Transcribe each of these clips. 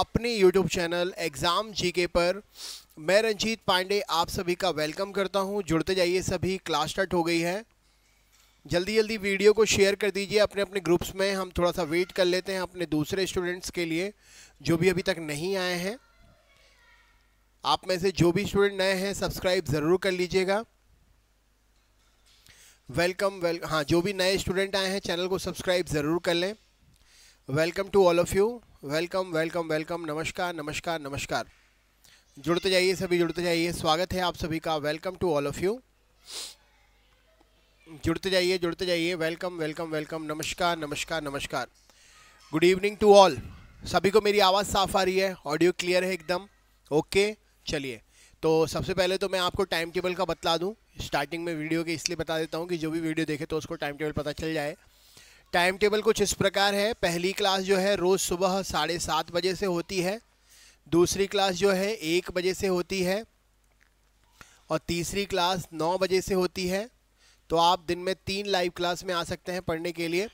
अपने YouTube channel exam GK पर मैं रंजीत पांडे आप सभी का वेलकम करता हूं जुड़ते जाइए सभी क्लास स्टार्ट हो गई है जल्दी जल्दी वीडियो को शेयर कर दीजिए अपने अपने ग्रुप्स में हम थोड़ा सा वेट कर लेते हैं अपने दूसरे स्टूडेंट्स के लिए जो भी अभी तक नहीं आए हैं आप में से जो भी स्टूडेंट नए हैं सब्सक्राइब ज़रूर कर लीजिएगा वेलकम वेल हाँ जो भी नए स्टूडेंट आए हैं चैनल को सब्सक्राइब ज़रूर कर लें welcome to all of you welcome welcome welcome नमस्कार नमस्कार नमस्कार जुड़ते जाइए सभी जुड़ते जाइए स्वागत है आप सभी का welcome to all of you जुड़ते जाइए जुड़ते जाइए वेलकम वेलकम वेलकम नमस्कार नमस्कार नमस्कार गुड इवनिंग टू ऑल सभी को मेरी आवाज़ साफ़ आ रही है ऑडियो क्लियर है एकदम ओके चलिए तो सबसे पहले तो मैं आपको टाइम टेबल का बतला दूँ स्टार्टिंग में वीडियो के इसलिए बता देता हूँ कि जो भी वीडियो देखे तो उसको टाइम टेबल पता चल जाए टाइम टेबल कुछ इस प्रकार है पहली क्लास जो है रोज़ सुबह साढ़े सात बजे से होती है दूसरी क्लास जो है एक बजे से होती है और तीसरी क्लास नौ बजे से होती है तो आप दिन में तीन लाइव क्लास में आ सकते हैं पढ़ने के लिए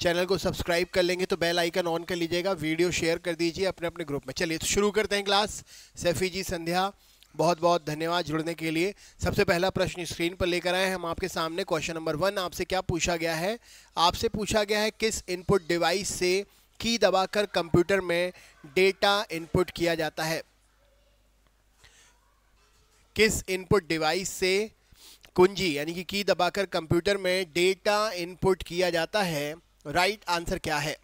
चैनल को सब्सक्राइब कर लेंगे तो बेल आइकन ऑन कर लीजिएगा वीडियो शेयर कर दीजिए अपने अपने ग्रुप में चलिए तो शुरू करते हैं क्लास सैफी जी संध्या बहुत बहुत धन्यवाद जुड़ने के लिए सबसे पहला प्रश्न स्क्रीन पर लेकर आए हम आपके सामने क्वेश्चन नंबर वन आपसे क्या पूछा गया है आपसे पूछा गया है किस इनपुट डिवाइस से की दबाकर कंप्यूटर में डेटा इनपुट किया जाता है किस इनपुट डिवाइस से कुंजी यानी कि की दबाकर कंप्यूटर में डेटा इनपुट किया जाता है राइट right आंसर क्या है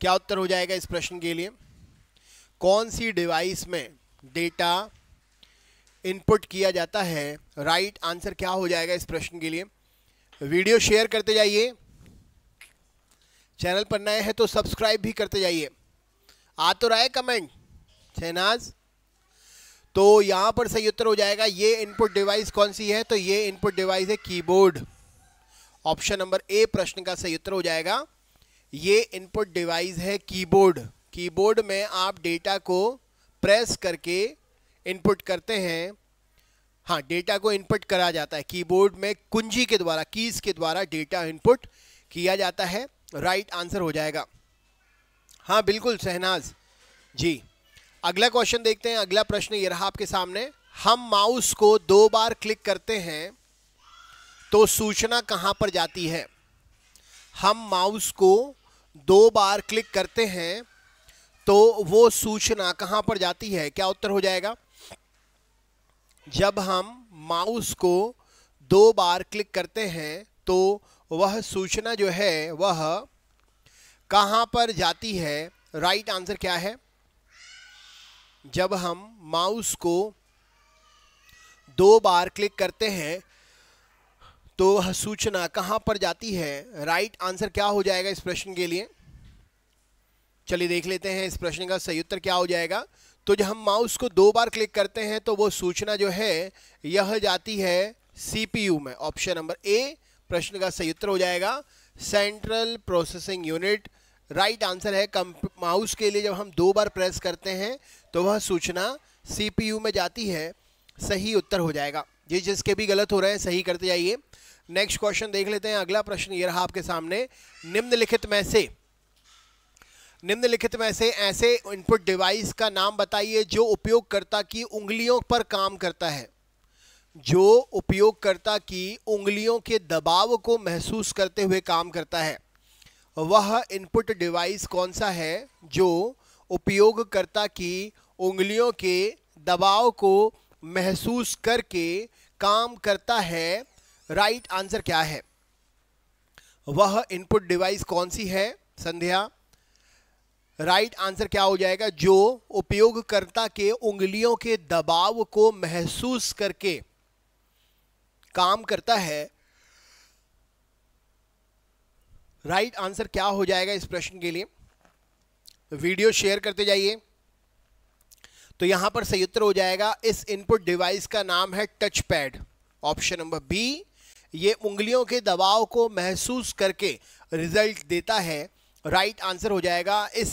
क्या उत्तर हो जाएगा इस प्रश्न के लिए कौन सी डिवाइस में डेटा इनपुट किया जाता है राइट right आंसर क्या हो जाएगा इस प्रश्न के लिए वीडियो शेयर करते जाइए चैनल पर नए हैं तो सब्सक्राइब भी करते जाइए आ तो रहा है कमेंट शहनाज तो यहाँ पर सही उत्तर हो जाएगा ये इनपुट डिवाइस कौन सी है तो ये इनपुट डिवाइस है कीबोर्ड ऑप्शन नंबर ए प्रश्न का सही उत्तर हो जाएगा ये इनपुट डिवाइस है कीबोर्ड कीबोर्ड में आप डेटा को प्रेस करके इनपुट करते हैं हाँ डेटा को इनपुट करा जाता है कीबोर्ड में कुंजी के द्वारा कीज के द्वारा डेटा इनपुट किया जाता है राइट आंसर हो जाएगा हाँ बिल्कुल शहनाज जी अगला क्वेश्चन देखते हैं अगला प्रश्न ये रहा आपके सामने हम माउस को दो बार क्लिक करते हैं तो सूचना कहाँ पर जाती है हम माउस को दो बार क्लिक करते हैं तो वो सूचना कहां पर जाती है क्या उत्तर हो जाएगा जब हम माउस को दो बार क्लिक करते हैं तो वह सूचना जो है वह कहां पर जाती है राइट right आंसर क्या है जब हम माउस को दो बार क्लिक करते हैं तो वह सूचना कहां पर जाती है राइट right आंसर क्या हो जाएगा इस प्रश्न के लिए चलिए देख लेते हैं इस प्रश्न का सही उत्तर क्या हो जाएगा तो जब हम माउस को दो बार क्लिक करते हैं तो वो सूचना जो है यह जाती है सीपीयू में ऑप्शन नंबर ए प्रश्न का सही उत्तर हो जाएगा central processing unit right answer है कम माउस के लिए जब हम दो बार प्रेस करते हैं तो वह सूचना सीपीयू में जाती है सही उत्तर हो जाएगा ये जिसके भी गलत हो रहे हैं सही करते जाइए नेक्स्ट क्वेश्चन देख लेते हैं अगला प्रश्न ये रहा आपके सामने निम्नलिखित में से निम्नलिखित में से ऐसे इनपुट डिवाइस का नाम बताइए जो उपयोगकर्ता की उंगलियों पर काम करता है जो उपयोगकर्ता की उंगलियों के दबाव को महसूस करते हुए काम करता है वह इनपुट डिवाइस कौन सा है जो उपयोगकर्ता की उंगलियों के दबाव को महसूस करके काम करता है राइट right आंसर क्या है वह इनपुट डिवाइस कौन सी है संध्या राइट right आंसर क्या हो जाएगा जो उपयोगकर्ता के उंगलियों के दबाव को महसूस करके काम करता है राइट right आंसर क्या हो जाएगा इस प्रश्न के लिए वीडियो शेयर करते जाइए तो यहां पर सही उत्तर हो जाएगा इस इनपुट डिवाइस का नाम है touch pad option number B ये उंगलियों के दबाव को महसूस करके रिजल्ट देता है राइट right आंसर हो जाएगा इस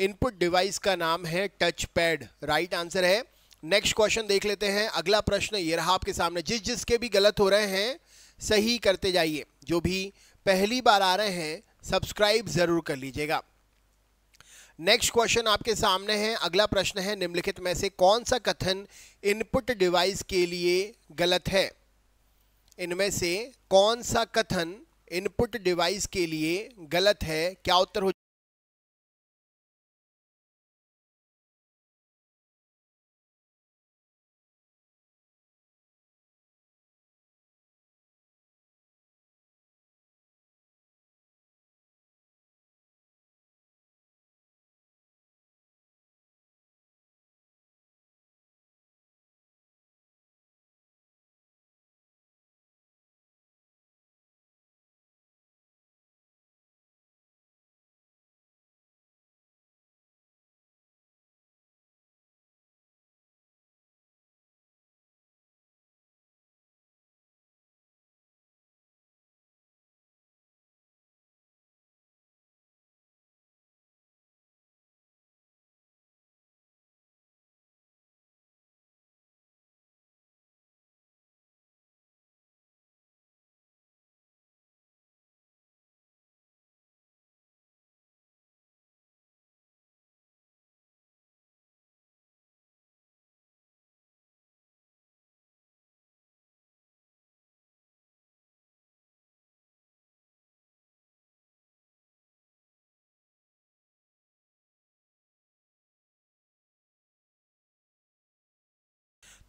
इनपुट डिवाइस का नाम है टच पैड राइट आंसर है नेक्स्ट क्वेश्चन देख लेते हैं अगला प्रश्न ये रहा आपके सामने जिस जिसके भी गलत हो रहे हैं सही करते जाइए जो भी पहली बार आ रहे हैं सब्सक्राइब जरूर कर लीजिएगा नेक्स्ट क्वेश्चन आपके सामने है अगला प्रश्न है निम्नलिखित में से कौन सा कथन इनपुट डिवाइस के लिए गलत है इनमें से कौन सा कथन इनपुट डिवाइस के लिए गलत है क्या उत्तर हो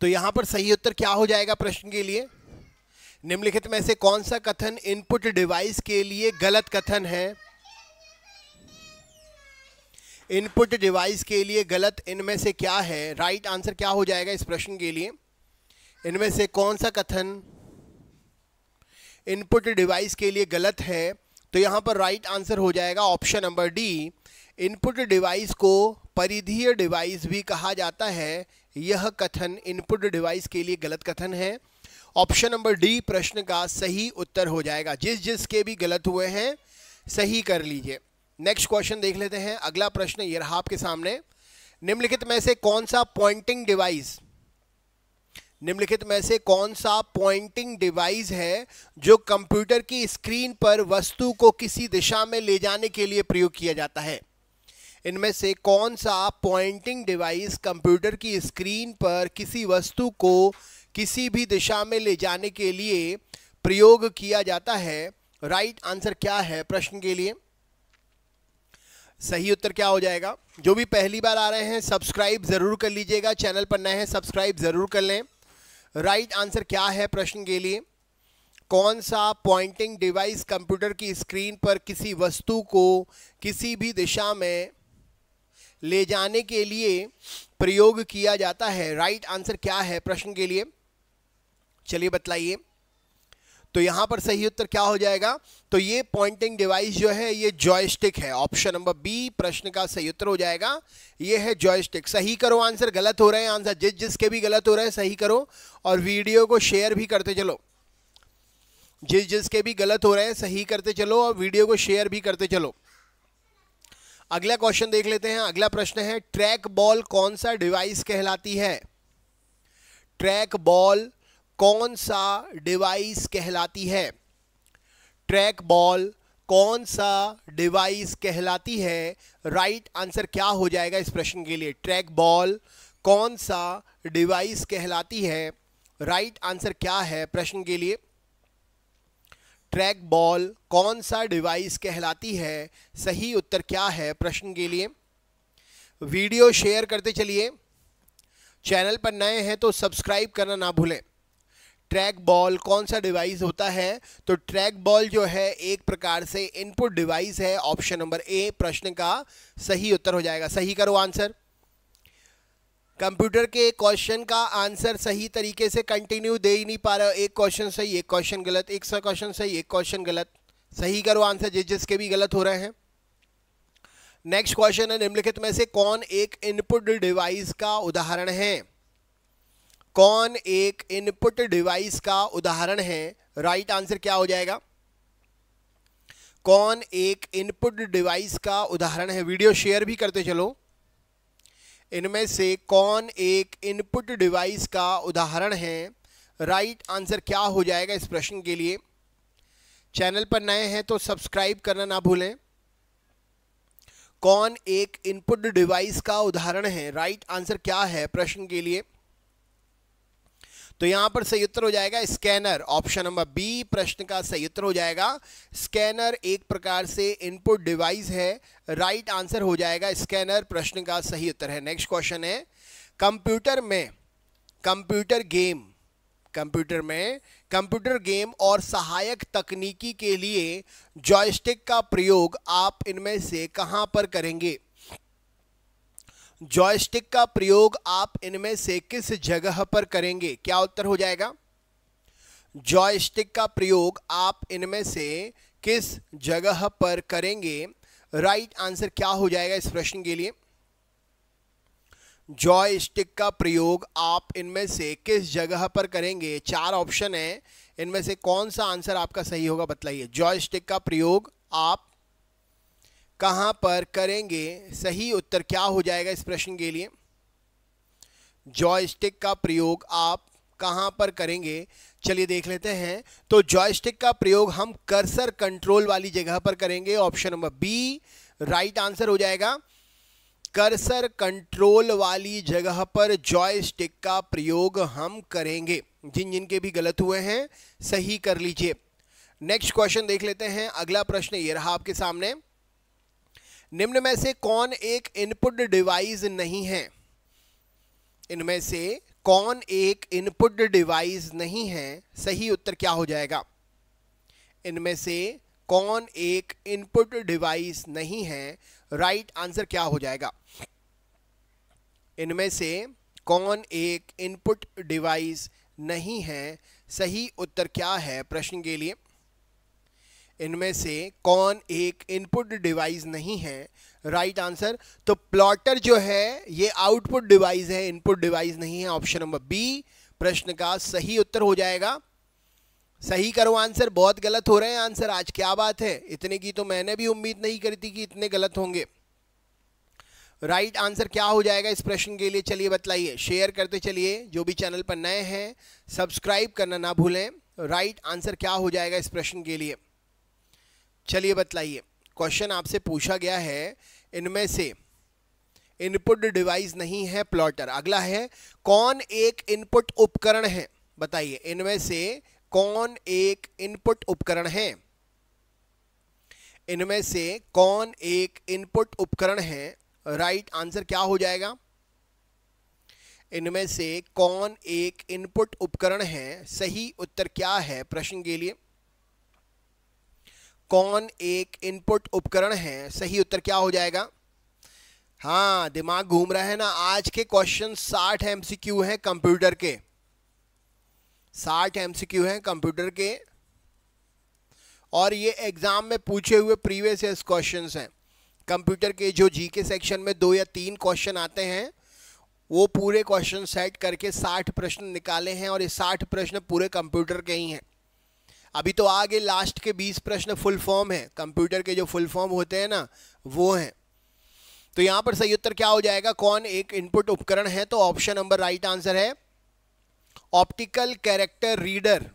तो यहां पर सही उत्तर क्या हो जाएगा प्रश्न के लिए निम्नलिखित में से कौन सा कथन इनपुट डिवाइस के लिए गलत कथन है इनपुट डिवाइस के लिए गलत इनमें से क्या है राइट right आंसर क्या हो जाएगा इस प्रश्न के लिए इनमें से कौन सा कथन इनपुट डिवाइस के लिए गलत है तो यहां पर राइट right आंसर हो जाएगा option number D input device को परिधीय डिवाइस भी कहा जाता है यह कथन इनपुट डिवाइस के लिए गलत कथन है ऑप्शन नंबर डी प्रश्न का सही उत्तर हो जाएगा जिस जिस के भी गलत हुए हैं सही कर लीजिए नेक्स्ट क्वेश्चन देख लेते हैं अगला प्रश्न ये रहा आपके सामने निम्नलिखित में से कौन सा पॉइंटिंग डिवाइस निम्नलिखित में से कौन सा पॉइंटिंग डिवाइस है जो कंप्यूटर की स्क्रीन पर वस्तु को किसी दिशा में ले जाने के लिए प्रयोग किया जाता है इनमें से कौन सा पॉइंटिंग डिवाइस कंप्यूटर की स्क्रीन पर किसी वस्तु को किसी भी दिशा में ले जाने के लिए प्रयोग किया जाता है राइट right आंसर क्या है प्रश्न के लिए सही उत्तर क्या हो जाएगा जो भी पहली बार आ रहे हैं सब्सक्राइब ज़रूर कर लीजिएगा चैनल पर नए हैं सब्सक्राइब ज़रूर कर लें राइट right आंसर क्या है प्रश्न के लिए कौन सा पॉइंटिंग डिवाइस कंप्यूटर की स्क्रीन पर किसी वस्तु को किसी भी दिशा में ले जाने के लिए प्रयोग किया जाता है राइट आंसर क्या है प्रश्न के लिए चलिए बतलाइए तो यहां पर सही उत्तर क्या हो जाएगा तो ये पॉइंटिंग डिवाइस जो है ये जॉयस्टिक है ऑप्शन नंबर बी प्रश्न का सही उत्तर हो जाएगा ये है जॉयस्टिक सही करो आंसर गलत हो रहे हैं आंसर जिस जिसके भी गलत हो रहे हैं सही करो और वीडियो को शेयर भी करते चलो जिस जिसके भी गलत हो रहे हैं सही करते चलो और वीडियो को शेयर भी करते चलो अगला क्वेश्चन देख लेते हैं अगला प्रश्न है ट्रैक बॉल कौन सा डिवाइस कहलाती है ट्रैक बॉल कौन सा डिवाइस कहलाती है ट्रैक बॉल कौन सा डिवाइस कहलाती है राइट right आंसर क्या हो जाएगा इस प्रश्न के लिए ट्रैक बॉल कौन सा डिवाइस कहलाती है राइट right आंसर क्या है प्रश्न के लिए ट्रैक बॉल कौन सा डिवाइस कहलाती है सही उत्तर क्या है प्रश्न के लिए वीडियो शेयर करते चलिए चैनल पर नए हैं तो सब्सक्राइब करना ना भूलें ट्रैक बॉल कौन सा डिवाइस होता है तो ट्रैक बॉल जो है एक प्रकार से इनपुट डिवाइस है ऑप्शन नंबर ए प्रश्न का सही उत्तर हो जाएगा सही करो आंसर कंप्यूटर के क्वेश्चन का आंसर सही तरीके से कंटिन्यू दे ही नहीं पा रहे हो एक क्वेश्चन सही एक क्वेश्चन गलत एक सौ क्वेश्चन सही एक क्वेश्चन गलत सही करो आंसर जिस जिसके भी गलत हो रहे हैं नेक्स्ट क्वेश्चन है निम्नलिखित में से कौन एक इनपुट डिवाइस का उदाहरण है कौन एक इनपुट डिवाइस का उदाहरण है राइट right आंसर क्या हो जाएगा कौन एक इनपुट डिवाइस का उदाहरण है वीडियो शेयर भी करते चलो इनमें से कौन एक इनपुट डिवाइस का उदाहरण है राइट आंसर क्या हो जाएगा इस प्रश्न के लिए चैनल पर नए हैं तो सब्सक्राइब करना ना भूलें कौन एक इनपुट डिवाइस का उदाहरण है राइट आंसर क्या है प्रश्न के लिए तो यहां पर सही उत्तर हो जाएगा स्कैनर ऑप्शन नंबर बी प्रश्न का सही उत्तर हो जाएगा स्कैनर एक प्रकार से इनपुट डिवाइस है राइट right आंसर हो जाएगा स्कैनर प्रश्न का सही उत्तर है नेक्स्ट क्वेश्चन है कंप्यूटर में कंप्यूटर गेम कंप्यूटर में कंप्यूटर गेम और सहायक तकनीकी के लिए जॉयस्टिक का प्रयोग आप इनमें से कहां पर करेंगे जॉयस्टिक का प्रयोग आप इनमें से किस जगह पर करेंगे क्या उत्तर हो जाएगा जॉयस्टिक का प्रयोग आप इनमें से किस जगह पर करेंगे राइट right आंसर क्या हो जाएगा इस प्रश्न के लिए जॉय स्टिक का प्रयोग आप इनमें से किस जगह पर करेंगे चार ऑप्शन है इनमें से कौन सा आंसर आपका सही होगा बतलाइए जॉय स्टिक का प्रयोग आप कहां पर करेंगे सही उत्तर क्या हो जाएगा इस प्रश्न के लिए जॉयस्टिक का प्रयोग आप कहां पर करेंगे चलिए देख लेते हैं तो जॉयस्टिक का प्रयोग हम कर्सर कंट्रोल वाली जगह पर करेंगे option number B right answer हो जाएगा कर्सर कंट्रोल वाली जगह पर जॉयस्टिक का प्रयोग हम करेंगे जिन जिनके भी गलत हुए हैं सही कर लीजिए नेक्स्ट क्वेश्चन देख लेते हैं अगला प्रश्न ये रहा आपके सामने निम्न में से कौन एक इनपुट डिवाइस नहीं है इनमें से कौन एक इनपुट डिवाइस नहीं है सही उत्तर क्या हो जाएगा इनमें से कौन एक इनपुट डिवाइस नहीं है राइट right आंसर क्या हो जाएगा इनमें से कौन एक इनपुट डिवाइस नहीं है सही उत्तर क्या है प्रश्न के लिए इनमें से कौन एक इनपुट डिवाइस नहीं है राइट right आंसर तो प्लॉटर जो है ये आउटपुट डिवाइस है इनपुट डिवाइस नहीं है ऑप्शन नंबर बी प्रश्न का सही उत्तर हो जाएगा सही करो आंसर बहुत गलत हो रहे हैं आंसर आज क्या बात है इतने की तो मैंने भी उम्मीद नहीं करी थी कि इतने गलत होंगे राइट right आंसर क्या हो जाएगा इस प्रश्न के लिए चलिए बतलाइए शेयर करते चलिए जो भी चैनल पर नए हैं सब्सक्राइब करना ना भूलें राइट right आंसर क्या हो जाएगा इस प्रश्न के लिए चलिए बतलाइए क्वेश्चन आपसे पूछा गया है इनमें से इनपुट डिवाइस नहीं है प्लॉटर अगला है कौन एक इनपुट उपकरण है बताइए इनमें से कौन एक इनपुट उपकरण है इनमें से कौन एक इनपुट उपकरण है राइट right आंसर क्या हो जाएगा इनमें से कौन एक इनपुट उपकरण है सही उत्तर क्या है प्रश्न के लिए कौन एक इनपुट उपकरण है सही उत्तर क्या हो जाएगा हाँ दिमाग घूम रहा है ना आज के क्वेश्चन साठ एमसीक्यू हैं कंप्यूटर के साठ एमसीक्यू हैं कंप्यूटर के और ये एग्जाम में पूछे हुए प्रीवियस ईयर क्वेश्चन हैं कंप्यूटर के जो जी के सेक्शन में दो या तीन क्वेश्चन आते हैं वो पूरे क्वेश्चन सेट करके साठ प्रश्न निकाले हैं और ये साठ प्रश्न पूरे कंप्यूटर के ही हैं अभी तो आगे लास्ट के बीस प्रश्न फुल फॉर्म है कंप्यूटर के जो फुल फॉर्म होते हैं ना वो हैं तो यहां पर सही उत्तर क्या हो जाएगा कौन एक इनपुट उपकरण है तो ऑप्शन नंबर राइट आंसर है optical character reader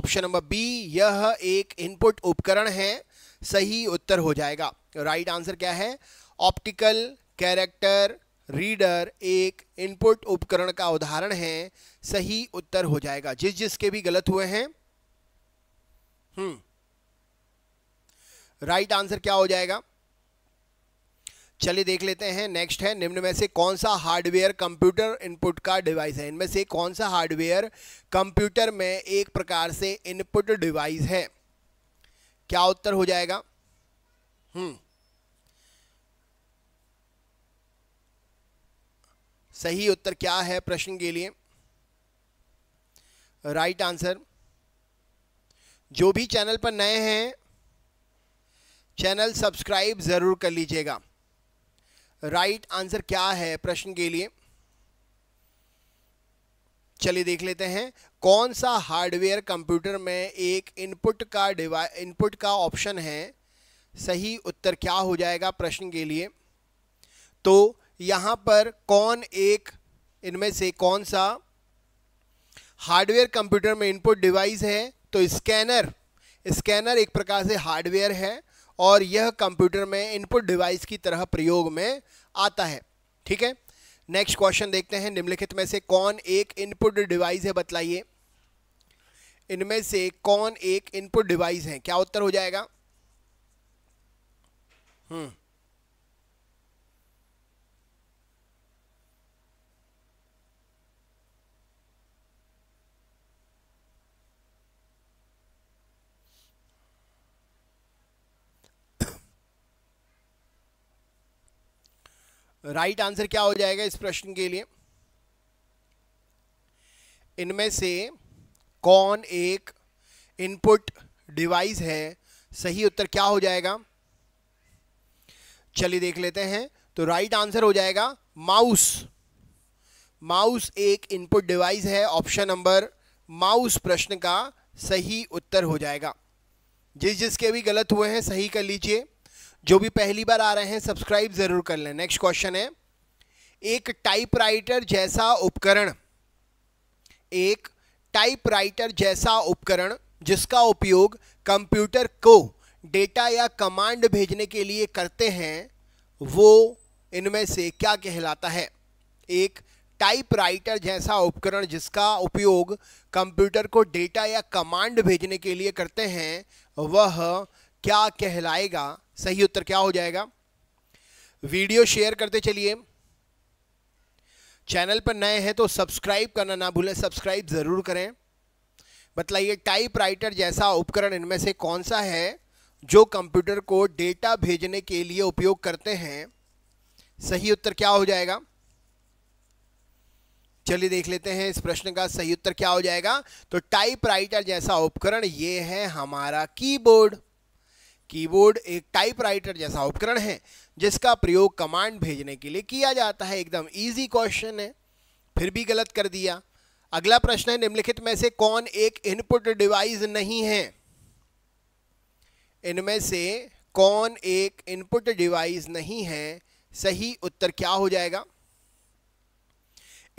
option number B यह एक इनपुट उपकरण है सही उत्तर हो जाएगा राइट आंसर क्या है ऑप्टिकल कैरेक्टर रीडर एक इनपुट उपकरण का उदाहरण है सही उत्तर हो जाएगा जिस जिसके भी गलत हुए हैं हम्म राइट आंसर क्या हो जाएगा चलिए देख लेते हैं नेक्स्ट है निम्न में से कौन सा हार्डवेयर कंप्यूटर इनपुट का डिवाइस है इनमें से कौन सा हार्डवेयर कंप्यूटर में एक प्रकार से इनपुट डिवाइस है क्या उत्तर हो जाएगा हम्म सही उत्तर क्या है प्रश्न के लिए राइट right आंसर जो भी चैनल पर नए हैं चैनल सब्सक्राइब ज़रूर कर लीजिएगा राइट आंसर क्या है प्रश्न के लिए चलिए देख लेते हैं कौन सा हार्डवेयर कंप्यूटर में एक इनपुट का डिवा इनपुट का ऑप्शन है सही उत्तर क्या हो जाएगा प्रश्न के लिए तो यहाँ पर कौन एक इनमें से कौन सा हार्डवेयर कंप्यूटर में इनपुट डिवाइस है तो स्कैनर स्कैनर एक प्रकार से हार्डवेयर है और यह कंप्यूटर में इनपुट डिवाइस की तरह प्रयोग में आता है ठीक है नेक्स्ट क्वेश्चन देखते हैं निम्नलिखित में से कौन एक इनपुट डिवाइस है बतलाइए इनमें से कौन एक इनपुट डिवाइस है क्या उत्तर हो जाएगा हम्म राइट right आंसर क्या हो जाएगा इस प्रश्न के लिए इनमें से कौन एक इनपुट डिवाइस है सही उत्तर क्या हो जाएगा चलिए देख लेते हैं तो राइट आंसर हो जाएगा माउस माउस एक इनपुट डिवाइस है ऑप्शन नंबर माउस प्रश्न का सही उत्तर हो जाएगा जिस जिसके भी गलत हुए हैं सही कर लीजिए जो भी पहली बार आ रहे हैं सब्सक्राइब ज़रूर कर लें नेक्स्ट क्वेश्चन है एक टाइपराइटर जैसा उपकरण एक टाइपराइटर जैसा उपकरण जिसका उपयोग कंप्यूटर को डेटा या कमांड भेजने के लिए करते हैं वो इनमें से क्या कहलाता है एक टाइपराइटर जैसा उपकरण जिसका उपयोग कंप्यूटर को डेटा या कमांड भेजने के लिए करते हैं वह क्या कहलाएगा सही उत्तर क्या हो जाएगा वीडियो शेयर करते चलिए चैनल पर नए हैं तो सब्सक्राइब करना ना भूलें सब्सक्राइब ज़रूर करें बतलाइए टाइपराइटर जैसा उपकरण इनमें से कौन सा है जो कंप्यूटर को डेटा भेजने के लिए उपयोग करते हैं सही उत्तर क्या हो जाएगा चलिए देख लेते हैं इस प्रश्न का सही उत्तर क्या हो जाएगा तो टाइपराइटर जैसा उपकरण ये है हमारा कीबोर्ड कीबोर्ड एक टाइपराइटर जैसा उपकरण है जिसका प्रयोग कमांड भेजने के लिए किया जाता है एकदम इजी क्वेश्चन है फिर भी गलत कर दिया अगला प्रश्न है निम्नलिखित में से कौन एक इनपुट डिवाइस नहीं है इनमें से कौन एक इनपुट डिवाइस नहीं है सही उत्तर क्या हो जाएगा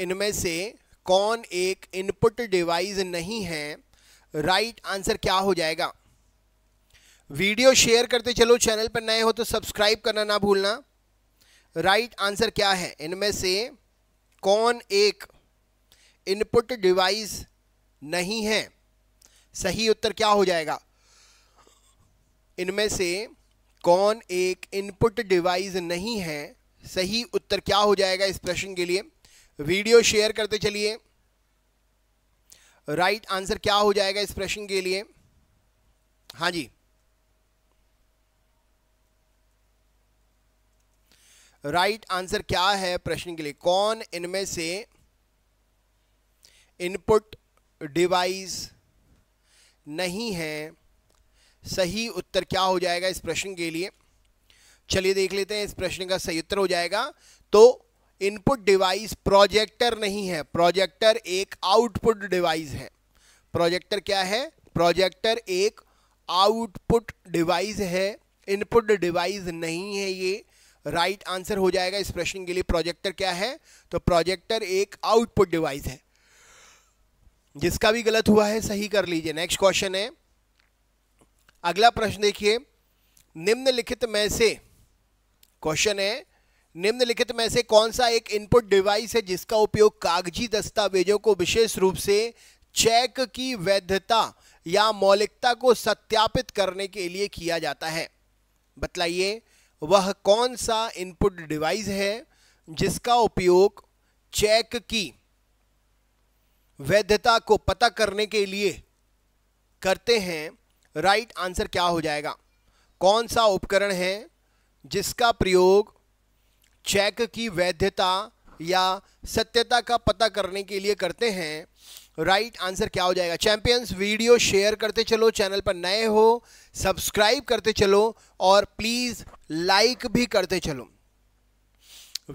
इनमें से कौन एक इनपुट डिवाइस नहीं है राइट right आंसर क्या हो जाएगा वीडियो शेयर करते चलो चैनल पर नए हो तो सब्सक्राइब करना ना भूलना राइट right आंसर क्या है इनमें से कौन एक इनपुट डिवाइस नहीं है सही उत्तर क्या हो जाएगा इनमें से कौन एक इनपुट डिवाइस नहीं है सही उत्तर क्या हो जाएगा इस प्रश्न के लिए वीडियो शेयर करते चलिए राइट आंसर क्या हो जाएगा इस प्रश्न के लिए हाँ जी राइट आंसर क्या है प्रश्न के लिए कौन इनमें से इनपुट डिवाइस नहीं है सही उत्तर क्या हो जाएगा इस प्रश्न के लिए चलिए देख लेते हैं इस प्रश्न का सही उत्तर हो जाएगा तो इनपुट डिवाइस प्रोजेक्टर नहीं है प्रोजेक्टर एक आउटपुट डिवाइस है प्रोजेक्टर क्या है प्रोजेक्टर एक आउटपुट डिवाइस है इनपुट डिवाइस नहीं है ये राइट right आंसर हो जाएगा इस प्रश्न के लिए प्रोजेक्टर क्या है तो प्रोजेक्टर एक आउटपुट डिवाइस है जिसका भी गलत हुआ है सही कर लीजिए नेक्स्ट क्वेश्चन है अगला प्रश्न देखिए निम्नलिखित में से क्वेश्चन है निम्नलिखित में से कौन सा एक इनपुट डिवाइस है जिसका उपयोग कागजी दस्तावेजों को विशेष रूप से चेक की वैधता या मौलिकता को सत्यापित करने के लिए किया जाता है बतलाइए वह कौन सा इनपुट डिवाइस है जिसका उपयोग चेक की वैधता को पता करने के लिए करते हैं राइट right आंसर क्या हो जाएगा कौन सा उपकरण है जिसका प्रयोग चेक की वैधता या सत्यता का पता करने के लिए करते हैं राइट right आंसर क्या हो जाएगा चैंपियंस वीडियो शेयर करते चलो चैनल पर नए हो सब्सक्राइब करते चलो और प्लीज़ लाइक भी करते चलो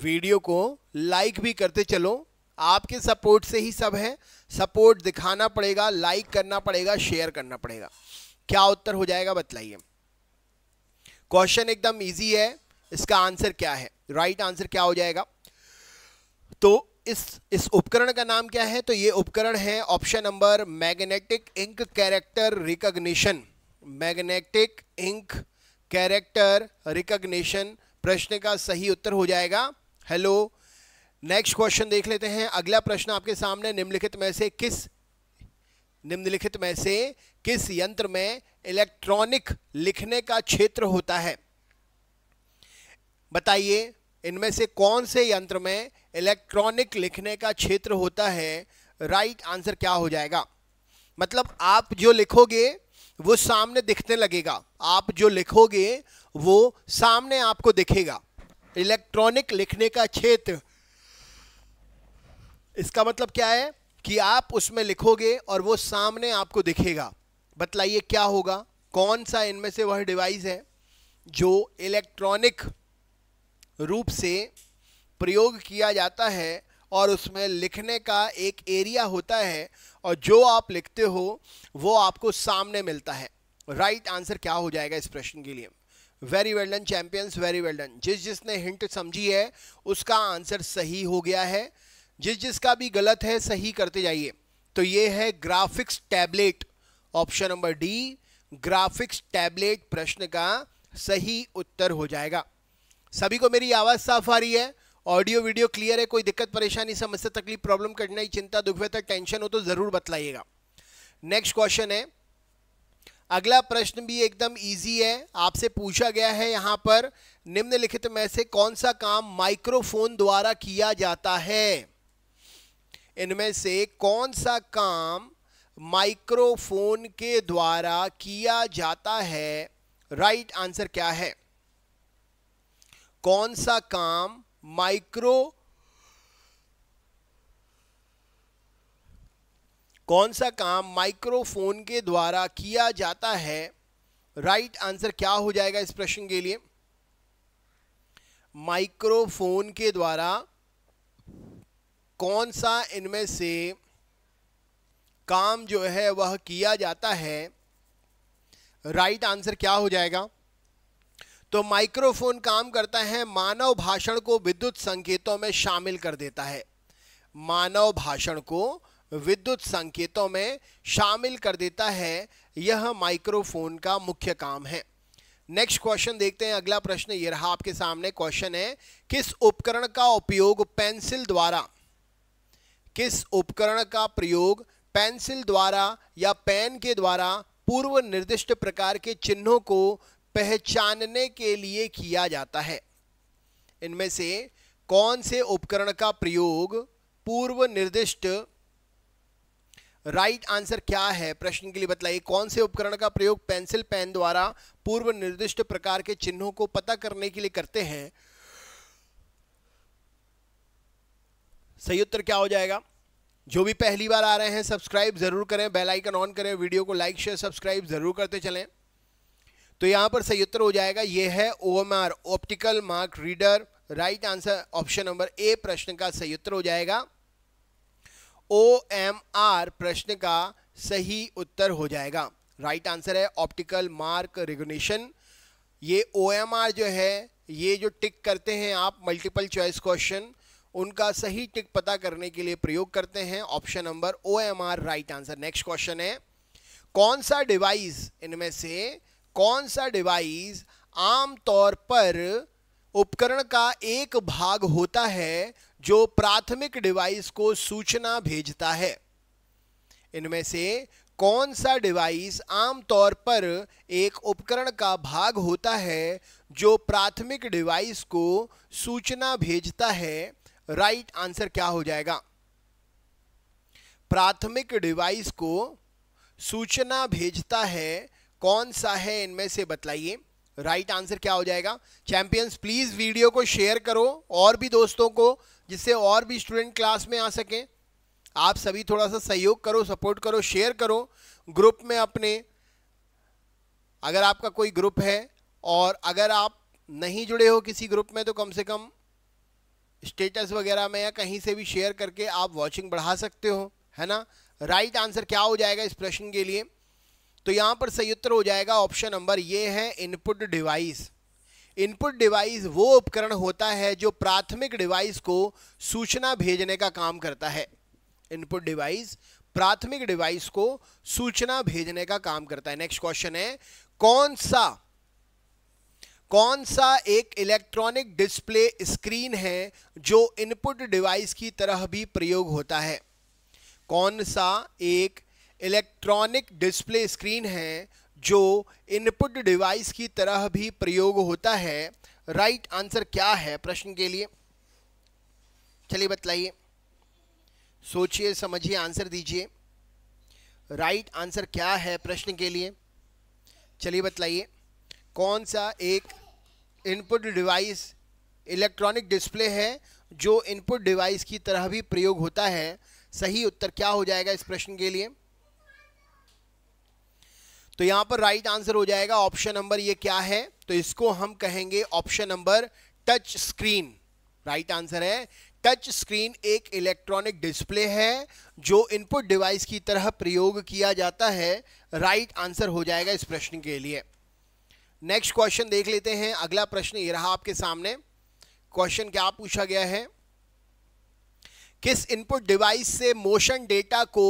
वीडियो को लाइक भी करते चलो आपके सपोर्ट से ही सब है सपोर्ट दिखाना पड़ेगा लाइक करना पड़ेगा शेयर करना पड़ेगा क्या उत्तर हो जाएगा बतलाइए क्वेश्चन एकदम इजी है इसका आंसर क्या है राइट right आंसर क्या हो जाएगा तो इस इस उपकरण का नाम क्या है तो ये उपकरण है option number magnetic ink character recognition magnetic ink character recognition प्रश्न का सही उत्तर हो जाएगा हेलो नेक्स्ट क्वेश्चन देख लेते हैं अगला प्रश्न आपके सामने निम्नलिखित में से किस निम्नलिखित में से किस यंत्र में इलेक्ट्रॉनिक लिखने का क्षेत्र होता है बताइए इनमें से कौन से यंत्र में इलेक्ट्रॉनिक लिखने का क्षेत्र होता है राइट right आंसर क्या हो जाएगा मतलब आप जो लिखोगे वो सामने दिखने लगेगा आप जो लिखोगे वो सामने आपको दिखेगा इलेक्ट्रॉनिक लिखने का क्षेत्र इसका मतलब क्या है कि आप उसमें लिखोगे और वो सामने आपको दिखेगा बतलाइए क्या होगा कौन सा इनमें से वह डिवाइस है जो इलेक्ट्रॉनिक रूप से प्रयोग किया जाता है और उसमें लिखने का एक एरिया होता है और जो आप लिखते हो वो आपको सामने मिलता है राइट आंसर क्या हो जाएगा इस प्रश्न के लिए very well done champions very well done जिस जिसने हिंट समझी है उसका आंसर सही हो गया है जिस जिसका भी गलत है सही करते जाइए तो ये है graphics tablet option number D graphics tablet प्रश्न का सही उत्तर हो जाएगा सभी को मेरी आवाज़ साफ आ रही है ऑडियो वीडियो क्लियर है कोई दिक्कत परेशानी समस्या तकलीफ प्रॉब्लम कठिनाई चिंता दुख व्यथा टेंशन हो तो ज़रूर बतलाइएगा नेक्स्ट क्वेश्चन है अगला प्रश्न भी एकदम इजी है आपसे पूछा गया है यहाँ पर निम्नलिखित में से कौन सा काम माइक्रोफोन द्वारा किया जाता है इनमें से कौन सा काम माइक्रोफोन के द्वारा किया जाता है राइट आंसर क्या है कौन सा काम माइक्रो कौन सा काम माइक्रोफोन के द्वारा किया जाता है राइट right आंसर क्या हो जाएगा इस प्रश्न के लिए माइक्रोफोन के द्वारा कौन सा इनमें से काम जो है वह किया जाता है राइट right आंसर क्या हो जाएगा तो माइक्रोफोन काम करता है मानव भाषण को विद्युत संकेतों में शामिल कर देता है मानव भाषण को विद्युत संकेतों में शामिल कर देता है यह माइक्रोफोन का मुख्य काम है नेक्स्ट क्वेश्चन देखते हैं अगला प्रश्न ये रहा आपके सामने क्वेश्चन है किस उपकरण का उपयोग पेंसिल द्वारा किस उपकरण का प्रयोग पेंसिल द्वारा या पेन के द्वारा पूर्व निर्दिष्ट प्रकार के चिन्हों को पहचानने के लिए किया जाता है इनमें से कौन से उपकरण का प्रयोग पूर्व निर्दिष्ट राइट आंसर क्या है प्रश्न के लिए बताइए कौन से उपकरण का प्रयोग पेंसिल पेन द्वारा पूर्व निर्दिष्ट प्रकार के चिन्हों को पता करने के लिए करते हैं सही उत्तर क्या हो जाएगा जो भी पहली बार आ रहे हैं सब्सक्राइब जरूर करें बेल आइकन ऑन करें वीडियो को लाइक शेयर सब्सक्राइब जरूर करते चलें तो यहां पर सही उत्तर हो जाएगा यह है O M R optical mark reader right answer option number A प्रश्न का सही उत्तर हो जाएगा ओ एम आर प्रश्न का सही उत्तर हो जाएगा राइट आंसर है ऑप्टिकल मार्क रिगोनेशन ये ओ एम आर जो है ये जो टिक करते हैं आप मल्टीपल चॉइस क्वेश्चन उनका सही टिक पता करने के लिए प्रयोग करते हैं option number O M R right answer next question है कौन सा डिवाइस इनमें से कौन सा डिवाइस आमतौर पर उपकरण का एक भाग होता है जो प्राथमिक डिवाइस को सूचना भेजता है इनमें से कौन सा डिवाइस आमतौर पर एक उपकरण का भाग होता है जो प्राथमिक डिवाइस को सूचना भेजता है राइट right आंसर क्या हो जाएगा प्राथमिक डिवाइस को सूचना भेजता है कौन सा है इनमें से बतलाइए राइट आंसर क्या हो जाएगा चैंपियंस प्लीज वीडियो को शेयर करो और भी दोस्तों को जिससे और भी स्टूडेंट क्लास में आ सकें आप सभी थोड़ा सा सहयोग करो सपोर्ट करो शेयर करो ग्रुप में अपने अगर आपका कोई ग्रुप है और अगर आप नहीं जुड़े हो किसी ग्रुप में तो कम से कम स्टेटस वगैरह में या कहीं से भी शेयर करके आप वॉचिंग बढ़ा सकते हो है ना राइट right आंसर क्या हो जाएगा इस प्रश्न के लिए तो यहाँ पर सही उत्तर हो जाएगा ऑप्शन नंबर ये है इनपुट डिवाइस इनपुट डिवाइस वो उपकरण होता है जो प्राथमिक डिवाइस को सूचना भेजने का काम करता है इनपुट डिवाइस प्राथमिक डिवाइस को सूचना भेजने का काम करता है नेक्स्ट क्वेश्चन है कौन सा कौन सा एक इलेक्ट्रॉनिक डिस्प्ले स्क्रीन है जो इनपुट डिवाइस की तरह भी प्रयोग होता है कौन सा एक इलेक्ट्रॉनिक डिस्प्ले स्क्रीन है जो इनपुट डिवाइस की तरह भी प्रयोग होता है राइट right आंसर क्या है प्रश्न के लिए चलिए बतलाइए सोचिए समझिए आंसर दीजिए राइट right आंसर क्या है प्रश्न के लिए चलिए बतलाइए कौन सा एक इनपुट डिवाइस इलेक्ट्रॉनिक डिस्प्ले है जो इनपुट डिवाइस की तरह भी प्रयोग होता है सही उत्तर क्या हो जाएगा इस प्रश्न के लिए तो यहां पर राइट आंसर हो जाएगा ऑप्शन नंबर ये क्या है तो इसको हम कहेंगे option number touch screen right answer है टच स्क्रीन एक इलेक्ट्रॉनिक डिस्प्ले है जो इनपुट डिवाइस की तरह प्रयोग किया जाता है राइट right आंसर हो जाएगा इस प्रश्न के लिए नेक्स्ट क्वेश्चन देख लेते हैं अगला प्रश्न ये रहा आपके सामने क्वेश्चन क्या पूछा गया है किस इनपुट डिवाइस से मोशन डेटा को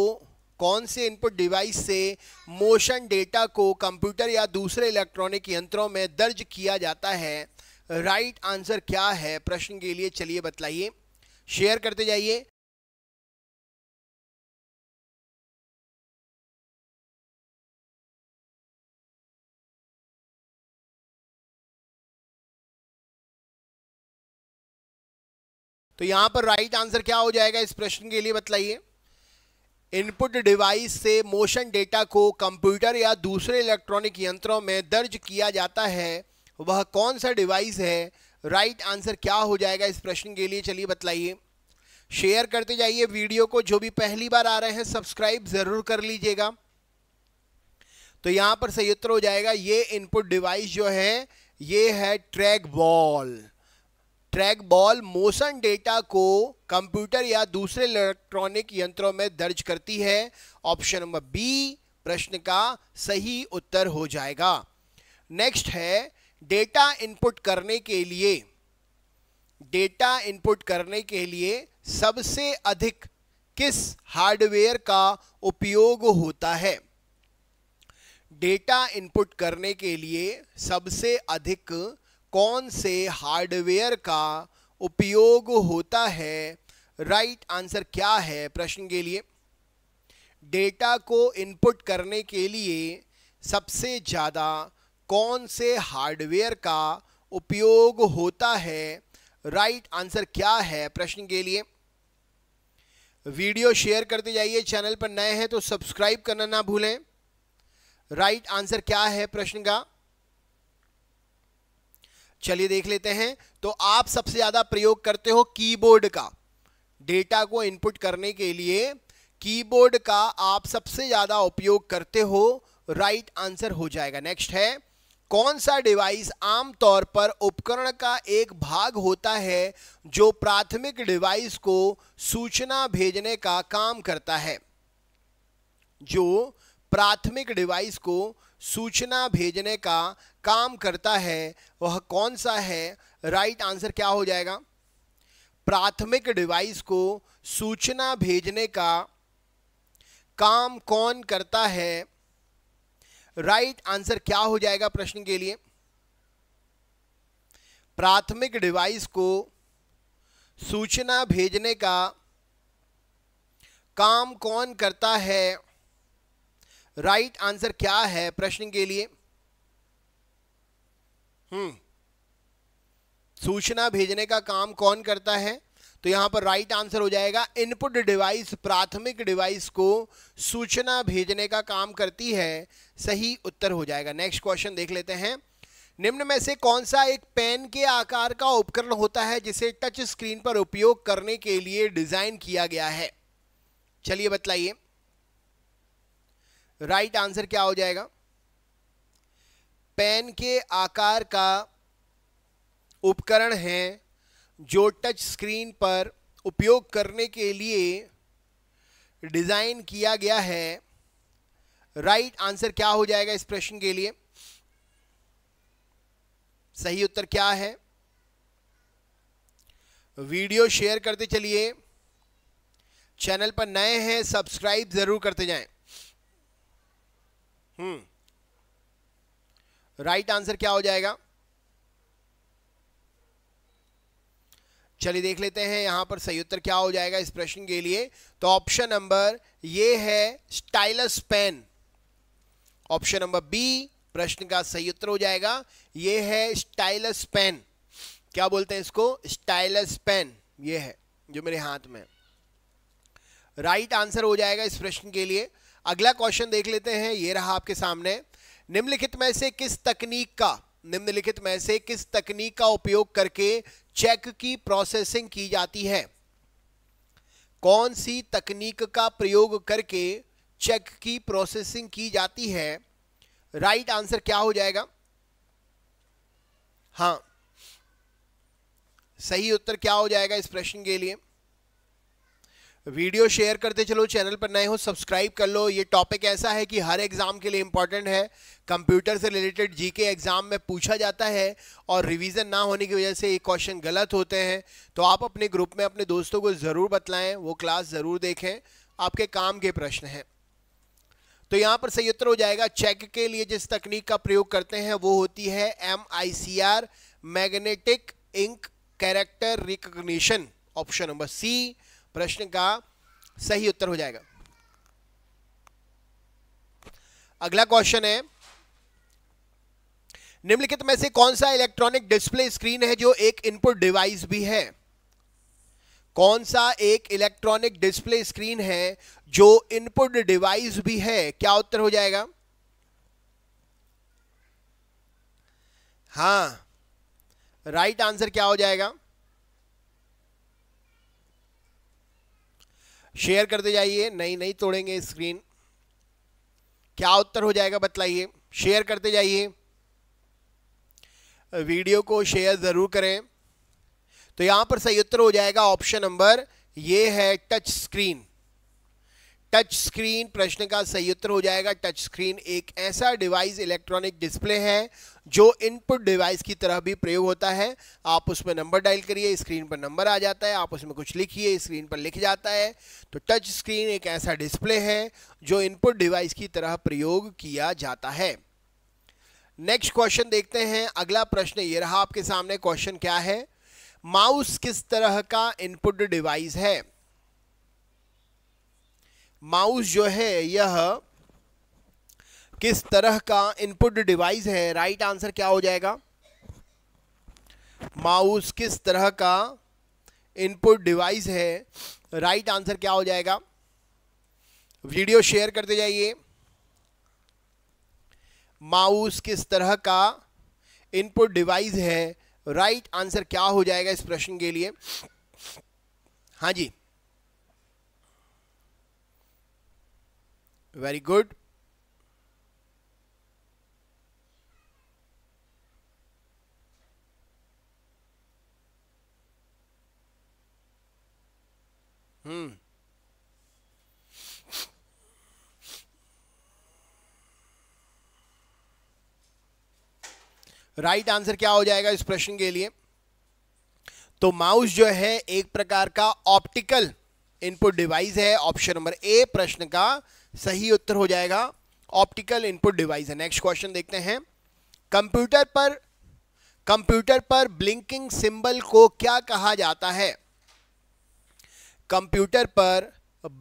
कौन से इनपुट डिवाइस से मोशन डेटा को कंप्यूटर या दूसरे इलेक्ट्रॉनिक यंत्रों में दर्ज किया जाता है राइट right आंसर क्या है प्रश्न के लिए चलिए बतलाइए शेयर करते जाइए तो यहां पर राइट right आंसर क्या हो जाएगा इस प्रश्न के लिए बतलाइए इनपुट डिवाइस से मोशन डेटा को कंप्यूटर या दूसरे इलेक्ट्रॉनिक यंत्रों में दर्ज किया जाता है वह कौन सा डिवाइस है राइट right आंसर क्या हो जाएगा इस प्रश्न के लिए चलिए बतलाइए शेयर करते जाइए वीडियो को जो भी पहली बार आ रहे हैं सब्सक्राइब ज़रूर कर लीजिएगा तो यहाँ पर सही उत्तर हो जाएगा ये इनपुट डिवाइस जो है ये है trackball trackball motion data को कंप्यूटर या दूसरे इलेक्ट्रॉनिक यंत्रों में दर्ज करती है ऑप्शन नंबर बी प्रश्न का सही उत्तर हो जाएगा नेक्स्ट है डेटा इनपुट करने के लिए डेटा इनपुट करने के लिए सबसे अधिक किस हार्डवेयर का उपयोग होता है डेटा इनपुट करने के लिए सबसे अधिक कौन से हार्डवेयर का उपयोग होता है राइट right आंसर क्या है प्रश्न के लिए डेटा को इनपुट करने के लिए सबसे ज़्यादा कौन से हार्डवेयर का उपयोग होता है राइट right आंसर क्या है प्रश्न के लिए वीडियो शेयर करते जाइए चैनल पर नए हैं तो सब्सक्राइब करना ना भूलें राइट right आंसर क्या है प्रश्न का चलिए देख लेते हैं तो आप सबसे ज़्यादा प्रयोग करते हो कीबोर्ड का डेटा को इनपुट करने के लिए कीबोर्ड का आप सबसे ज़्यादा उपयोग करते हो राइट right आंसर हो जाएगा नेक्स्ट है कौन सा डिवाइस आमतौर पर उपकरण का एक भाग होता है जो प्राथमिक डिवाइस को सूचना भेजने का काम करता है जो प्राथमिक डिवाइस को सूचना भेजने का काम करता है वह कौन सा है राइट right आंसर क्या हो जाएगा प्राथमिक डिवाइस को सूचना भेजने का काम कौन करता है राइट right आंसर क्या हो जाएगा प्रश्न के लिए प्राथमिक डिवाइस को सूचना भेजने का काम कौन करता है राइट right आंसर क्या है प्रश्न के लिए हम्म सूचना भेजने का काम कौन करता है तो यहां पर राइट आंसर हो जाएगा इनपुट डिवाइस प्राथमिक डिवाइस को सूचना भेजने का काम करती है सही उत्तर हो जाएगा नेक्स्ट क्वेश्चन देख लेते हैं निम्न में से कौन सा एक पेन के आकार का उपकरण होता है जिसे टच स्क्रीन पर उपयोग करने के लिए डिजाइन किया गया है चलिए बतलाइए राइट आंसर क्या हो जाएगा पेन के आकार का उपकरण है जो टच स्क्रीन पर उपयोग करने के लिए डिज़ाइन किया गया है राइट right आंसर क्या हो जाएगा इस प्रश्न के लिए सही उत्तर क्या है वीडियो शेयर करते चलिए चैनल पर नए हैं सब्सक्राइब ज़रूर करते जाएं हम्म राइट आंसर क्या हो जाएगा चलिए देख लेते हैं यहां पर सही उत्तर क्या हो जाएगा इस प्रश्न के लिए तो ऑप्शन नंबर ये है stylus pen option number B प्रश्न का सही उत्तर हो जाएगा ये है स्टाइलस पेन क्या बोलते हैं इसको स्टाइलस पेन ये है जो मेरे हाथ में राइट right आंसर हो जाएगा इस प्रश्न के लिए अगला क्वेश्चन देख लेते हैं ये रहा आपके सामने निम्नलिखित में से किस तकनीक का निम्नलिखित में से किस तकनीक का उपयोग करके चेक की प्रोसेसिंग की जाती है कौन सी तकनीक का प्रयोग करके चेक की प्रोसेसिंग की जाती है राइट right आंसर क्या हो जाएगा हाँ सही उत्तर क्या हो जाएगा इस प्रश्न के लिए वीडियो शेयर करते चलो चैनल पर नए हो सब्सक्राइब कर लो ये टॉपिक ऐसा है कि हर एग्ज़ाम के लिए इम्पॉर्टेंट है कंप्यूटर से रिलेटेड जीके एग्ज़ाम में पूछा जाता है और रिवीजन ना होने की वजह से ये क्वेश्चन गलत होते हैं तो आप अपने ग्रुप में अपने दोस्तों को ज़रूर बतलाएं वो क्लास ज़रूर देखें आपके काम के प्रश्न हैं तो यहाँ पर सही उत्तर हो जाएगा चेक के लिए जिस तकनीक का प्रयोग करते हैं वो होती है M I C R magnetic ink character recognition option number C प्रश्न का सही उत्तर हो जाएगा अगला क्वेश्चन है निम्नलिखित में से कौन सा इलेक्ट्रॉनिक डिस्प्ले स्क्रीन है जो एक इनपुट डिवाइस भी है कौन सा एक इलेक्ट्रॉनिक डिस्प्ले स्क्रीन है जो इनपुट डिवाइस भी है क्या उत्तर हो जाएगा हाँ राइट right आंसर क्या हो जाएगा शेयर करते जाइए नहीं नहीं तोड़ेंगे स्क्रीन क्या उत्तर हो जाएगा बतलाइए शेयर करते जाइए वीडियो को शेयर ज़रूर करें तो यहां पर सही उत्तर हो जाएगा ऑप्शन नंबर ये है टच स्क्रीन टच स्क्रीन प्रश्न का सही उत्तर हो जाएगा टच स्क्रीन एक ऐसा डिवाइस इलेक्ट्रॉनिक डिस्प्ले है जो इनपुट डिवाइस की तरह भी प्रयोग होता है आप उसमें नंबर डायल करिए स्क्रीन पर नंबर आ जाता है आप उसमें कुछ लिखिए स्क्रीन पर लिख जाता है तो टच स्क्रीन एक ऐसा डिस्प्ले है जो इनपुट डिवाइस की तरह प्रयोग किया जाता है नेक्स्ट क्वेश्चन देखते हैं अगला प्रश्न ये रहा आपके सामने क्वेश्चन क्या है माउस किस तरह का इनपुट डिवाइस है माउस जो है यह किस तरह का इनपुट डिवाइस है राइट right आंसर क्या हो जाएगा माउस किस तरह का इनपुट डिवाइस है राइट right आंसर क्या हो जाएगा वीडियो शेयर करते जाइए माउस किस तरह का इनपुट डिवाइस है राइट right आंसर क्या हो जाएगा इस प्रश्न के लिए हाँ जी very good hmm right answer क्या हो जाएगा इस प्रश्न के लिए तो माउस जो है एक प्रकार का ऑप्टिकल इनपुट डिवाइस है ऑप्शन नंबर ए प्रश्न का सही उत्तर हो जाएगा ऑप्टिकल इनपुट डिवाइस है नेक्स्ट क्वेश्चन देखते हैं कंप्यूटर पर कंप्यूटर पर ब्लिंकिंग सिंबल को क्या कहा जाता है कंप्यूटर पर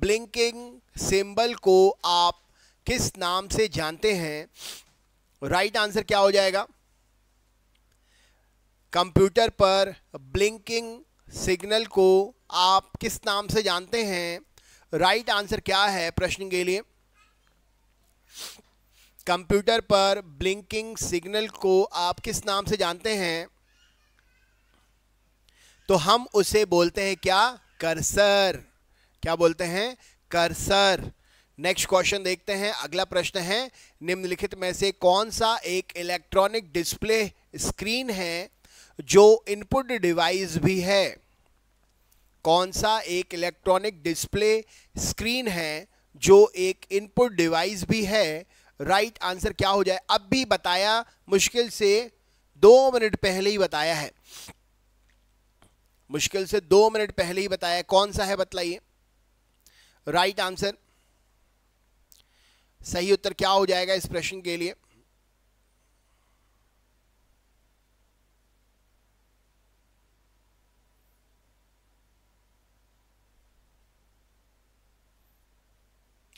ब्लिंकिंग सिंबल को आप किस नाम से जानते हैं राइट right आंसर क्या हो जाएगा कंप्यूटर पर ब्लिंकिंग सिग्नल को आप किस नाम से जानते हैं राइट right आंसर क्या है प्रश्न के लिए कंप्यूटर पर ब्लिंकिंग सिग्नल को आप किस नाम से जानते हैं तो हम उसे बोलते हैं क्या करसर क्या बोलते हैं करसर नेक्स्ट क्वेश्चन देखते हैं अगला प्रश्न है निम्नलिखित में से कौन सा एक इलेक्ट्रॉनिक डिस्प्ले स्क्रीन है जो इनपुट डिवाइस भी है कौन सा एक इलेक्ट्रॉनिक डिस्प्ले स्क्रीन है जो एक इनपुट डिवाइस भी है राइट right आंसर क्या हो जाए अब भी बताया मुश्किल से दो मिनट पहले ही बताया है मुश्किल से दो मिनट पहले ही बताया कौन सा है बतलाइए राइट आंसर सही उत्तर क्या हो जाएगा इस प्रश्न के लिए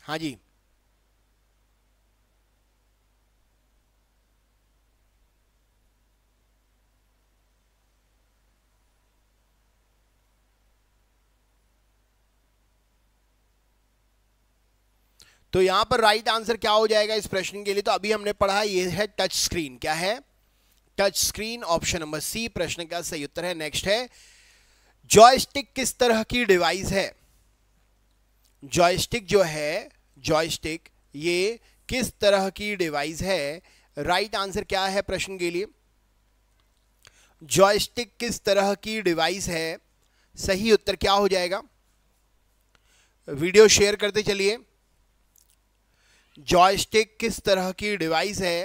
हाँ जी तो यहां पर राइट आंसर क्या हो जाएगा इस प्रश्न के लिए तो अभी हमने पढ़ा ये है टच स्क्रीन क्या है touch screen option number C प्रश्न का सही उत्तर है नेक्स्ट है जॉयस्टिक किस तरह की डिवाइस है जॉयस्टिक जो है जॉयस्टिक ये किस तरह की डिवाइस है राइट right आंसर क्या है प्रश्न के लिए जॉयस्टिक किस तरह की डिवाइस है सही उत्तर क्या हो जाएगा वीडियो शेयर करते चलिए जॉयस्टिक किस तरह की डिवाइस है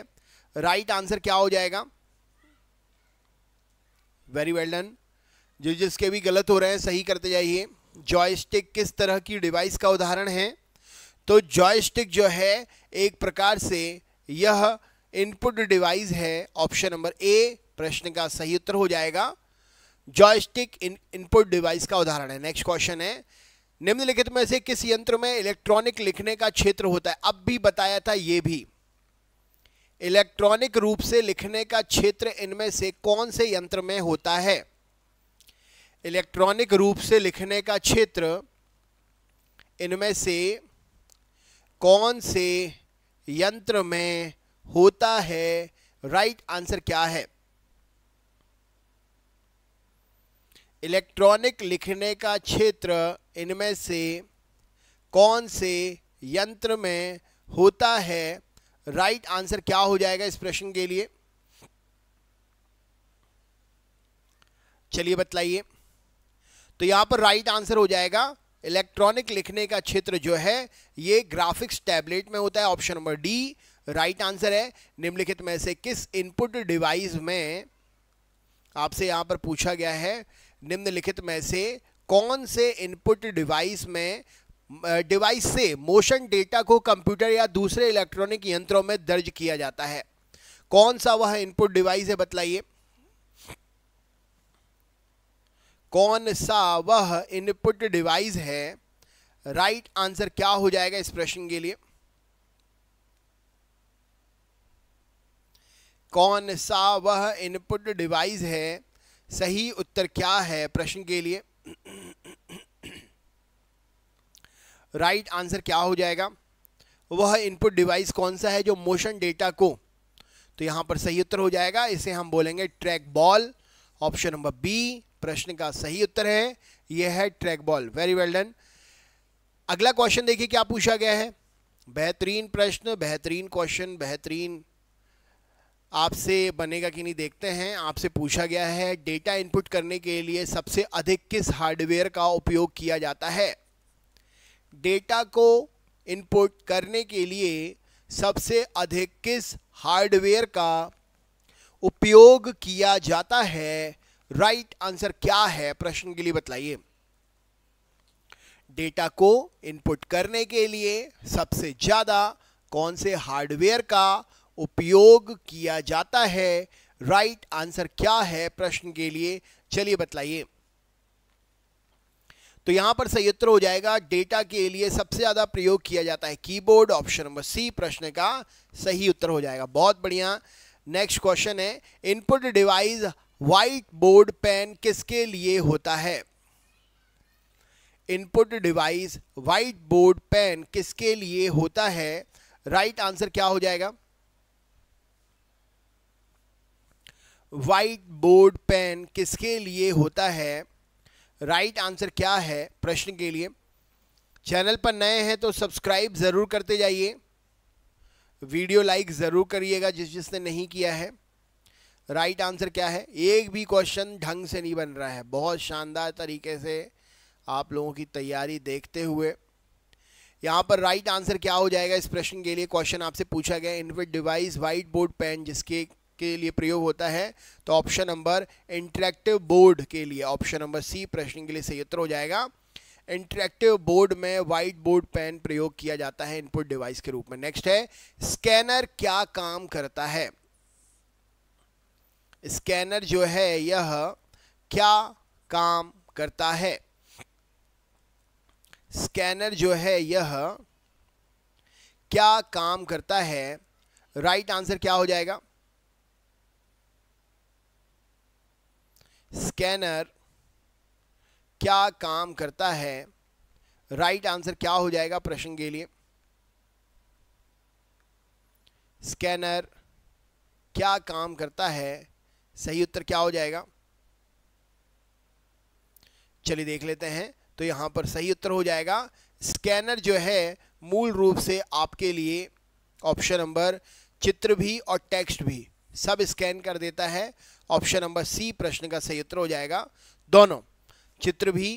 राइट right आंसर क्या हो जाएगा वेरी वेल डन जो जिसके भी गलत हो रहे हैं सही करते जाइए जॉयस्टिक किस तरह की डिवाइस का उदाहरण है तो जॉयस्टिक जो है एक प्रकार से यह इनपुट डिवाइस है ऑप्शन नंबर ए प्रश्न का सही उत्तर हो जाएगा जॉयस्टिक इनपुट डिवाइस का उदाहरण है नेक्स्ट क्वेश्चन है निम्नलिखित में से किस यंत्र में इलेक्ट्रॉनिक लिखने का क्षेत्र होता है अब भी बताया था यह भी इलेक्ट्रॉनिक रूप से लिखने का क्षेत्र इनमें से कौन से यंत्र में होता है इलेक्ट्रॉनिक रूप से लिखने का क्षेत्र इनमें से कौन से यंत्र में होता है राइट right आंसर क्या है इलेक्ट्रॉनिक लिखने का क्षेत्र इनमें से कौन से यंत्र में होता है राइट right आंसर क्या हो जाएगा इस प्रश्न के लिए चलिए बतलाइए तो यहां पर राइट right आंसर हो जाएगा इलेक्ट्रॉनिक लिखने का क्षेत्र जो है ये ग्राफिक्स टैबलेट में होता है option number D right answer है निम्नलिखित में से किस इनपुट डिवाइस में आपसे यहां पर पूछा गया है निम्नलिखित में से कौन से इनपुट डिवाइस में डिवाइस से मोशन डेटा को कंप्यूटर या दूसरे इलेक्ट्रॉनिक यंत्रों में दर्ज किया जाता है कौन सा वह इनपुट डिवाइस है बतलाइए कौन सा वह इनपुट डिवाइस है राइट right आंसर क्या हो जाएगा इस प्रश्न के लिए कौन सा वह इनपुट डिवाइस है सही उत्तर क्या है प्रश्न के लिए राइट right आंसर क्या हो जाएगा वह इनपुट डिवाइस कौन सा है जो मोशन डेटा को तो यहां पर सही उत्तर हो जाएगा इसे हम बोलेंगे trackball option number B प्रश्न का सही उत्तर है यह है trackball very well done अगला क्वेश्चन देखिए क्या पूछा गया है बेहतरीन प्रश्न बेहतरीन क्वेश्चन बेहतरीन आपसे बनेगा कि नहीं देखते हैं आपसे पूछा गया है डेटा इनपुट करने के लिए सबसे अधिक किस हार्डवेयर का उपयोग किया जाता है डेटा को इनपुट करने के लिए सबसे अधिक किस हार्डवेयर का उपयोग किया जाता है राइट right आंसर क्या है प्रश्न के लिए बतलाइए डेटा को इनपुट करने के लिए सबसे ज़्यादा कौन से हार्डवेयर का उपयोग किया जाता है राइट आंसर क्या है प्रश्न के लिए चलिए बतलाइए तो यहां पर सही उत्तर हो जाएगा डेटा के लिए सबसे ज्यादा प्रयोग किया जाता है कीबोर्ड ऑप्शन नंबर सी प्रश्न का सही उत्तर हो जाएगा बहुत बढ़िया नेक्स्ट क्वेश्चन है input device whiteboard pen किसके लिए होता है input device whiteboard pen किसके लिए होता है राइट right आंसर क्या हो जाएगा वाइट बोर्ड पेन किसके लिए होता है राइट right आंसर क्या है प्रश्न के लिए चैनल पर नए हैं तो सब्सक्राइब ज़रूर करते जाइए वीडियो लाइक ज़रूर करिएगा जिस जिसने नहीं किया है राइट right आंसर क्या है एक भी क्वेश्चन ढंग से नहीं बन रहा है बहुत शानदार तरीके से आप लोगों की तैयारी देखते हुए यहाँ पर राइट right आंसर क्या हो जाएगा इस प्रश्न के लिए क्वेश्चन आपसे पूछा गया input device whiteboard pen जिसके के लिए प्रयोग होता है तो ऑप्शन नंबर इंटरेक्टिव बोर्ड के लिए ऑप्शन नंबर सी प्रश्न के लिए सही उत्तर हो जाएगा इंटरेक्टिव बोर्ड में व्हाइट बोर्ड पेन प्रयोग किया जाता है इनपुट डिवाइस के रूप में नेक्स्ट है स्कैनर क्या काम करता है स्कैनर जो है यह क्या काम करता है स्कैनर जो है यह क्या काम करता है राइट right आंसर क्या हो जाएगा स्कैनर क्या काम करता है राइट right आंसर क्या हो जाएगा प्रश्न के लिए स्कैनर क्या काम करता है सही उत्तर क्या हो जाएगा चलिए देख लेते हैं तो यहां पर सही उत्तर हो जाएगा स्कैनर जो है मूल रूप से आपके लिए ऑप्शन नंबर चित्र भी और टेक्स्ट भी सब स्कैन कर देता है ऑप्शन नंबर सी प्रश्न का सही उत्तर हो जाएगा दोनों चित्र भी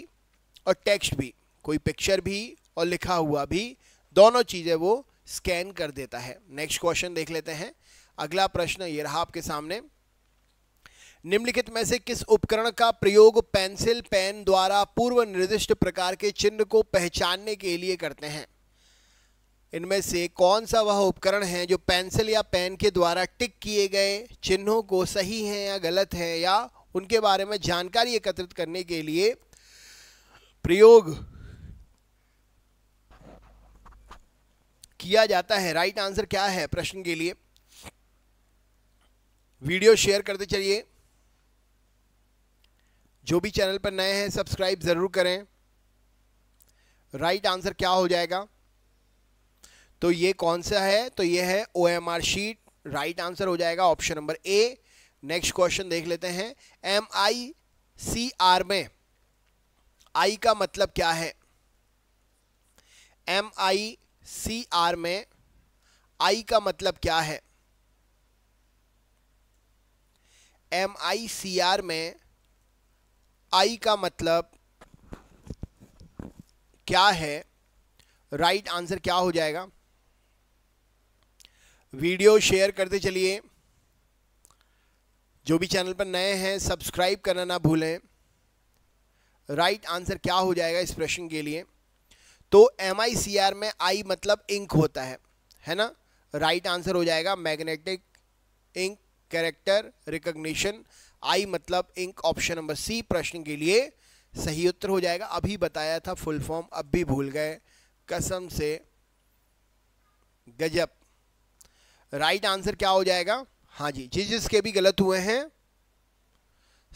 और टेक्स्ट भी कोई पिक्चर भी और लिखा हुआ भी दोनों चीज़ें वो स्कैन कर देता है नेक्स्ट क्वेश्चन देख लेते हैं अगला प्रश्न ये रहा आपके सामने निम्नलिखित में से किस उपकरण का प्रयोग पेंसिल पेन द्वारा पूर्व निर्दिष्ट प्रकार के चिन्ह को पहचानने के लिए करते हैं इनमें से कौन सा वह उपकरण है जो पेंसिल या पेन के द्वारा टिक किए गए चिन्हों को सही हैं या गलत हैं या उनके बारे में जानकारी एकत्रित करने के लिए प्रयोग किया जाता है राइट आंसर क्या है प्रश्न के लिए वीडियो शेयर करते चलिए जो भी चैनल पर नए हैं सब्सक्राइब ज़रूर करें राइट आंसर क्या हो जाएगा तो ये कौन सा है तो ये है O M R sheet right answer हो जाएगा option number A next question देख लेते हैं एम आई सी आर में आई का मतलब क्या है एम आई सी आर में आई का मतलब क्या है एम आई सी आर में आई का मतलब क्या है राइट right आंसर क्या हो जाएगा वीडियो शेयर करते चलिए जो भी चैनल पर नए हैं सब्सक्राइब करना ना भूलें राइट आंसर क्या हो जाएगा इस प्रश्न के लिए तो एम में आई मतलब इंक होता है है ना राइट आंसर हो जाएगा magnetic ink character recognition I मतलब इंक ऑप्शन नंबर सी प्रश्न के लिए सही उत्तर हो जाएगा अभी बताया था फुल फॉर्म अब भी भूल गए कसम से गजब राइट आंसर क्या हो जाएगा हाँ जी जिस जिसके भी गलत हुए हैं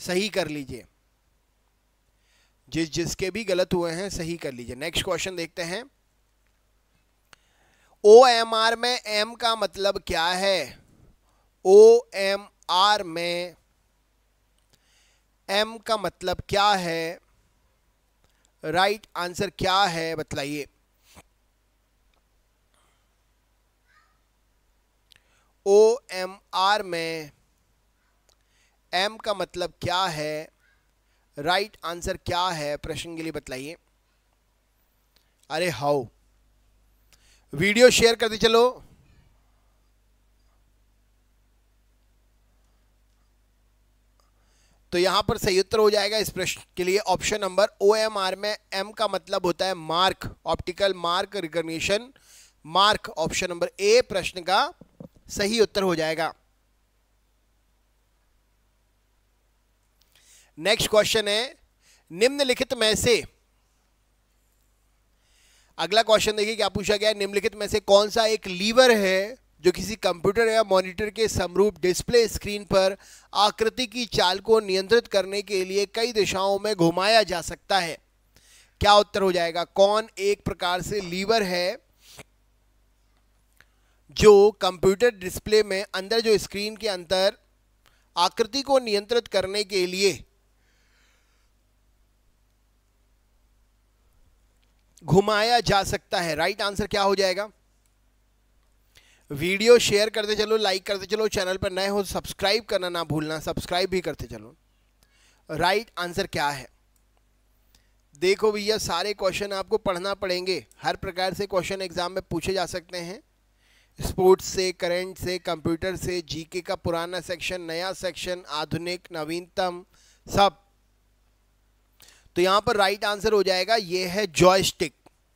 सही कर लीजिए जिस जिसके भी गलत हुए हैं सही कर लीजिए नेक्स्ट क्वेश्चन देखते हैं ओ एम आर में एम का मतलब क्या है ओ एम आर में एम का मतलब क्या है राइट right आंसर क्या है बतलाइए ओ एम आर में एम का मतलब क्या है राइट right आंसर क्या है प्रश्न के लिए बताइए अरे हाउ वीडियो शेयर करते चलो तो यहां पर सही उत्तर हो जाएगा इस प्रश्न के लिए option number O M R में एम का मतलब होता है mark optical mark recognition mark option number A प्रश्न का सही उत्तर हो जाएगा नेक्स्ट क्वेश्चन है निम्नलिखित में से अगला क्वेश्चन देखिए क्या पूछा गया निम्नलिखित में से कौन सा एक लीवर है जो किसी कंप्यूटर या मॉनिटर के समरूप डिस्प्ले स्क्रीन पर आकृति की चाल को नियंत्रित करने के लिए कई दिशाओं में घुमाया जा सकता है क्या उत्तर हो जाएगा कौन एक प्रकार से लीवर है जो कंप्यूटर डिस्प्ले में अंदर जो स्क्रीन के अंदर आकृति को नियंत्रित करने के लिए घुमाया जा सकता है राइट आंसर क्या हो जाएगा वीडियो शेयर करते चलो लाइक करते चलो चैनल पर नए हो सब्सक्राइब करना ना भूलना सब्सक्राइब भी करते चलो राइट आंसर क्या है देखो भैया सारे क्वेश्चन आपको पढ़ना पड़ेंगे हर प्रकार से क्वेश्चन एग्जाम में पूछे जा सकते हैं स्पोर्ट्स से करंट से कंप्यूटर से जीके का पुराना सेक्शन नया सेक्शन आधुनिक नवीनतम सब तो यहां पर राइट आंसर हो जाएगा ये है जॉयस्टिक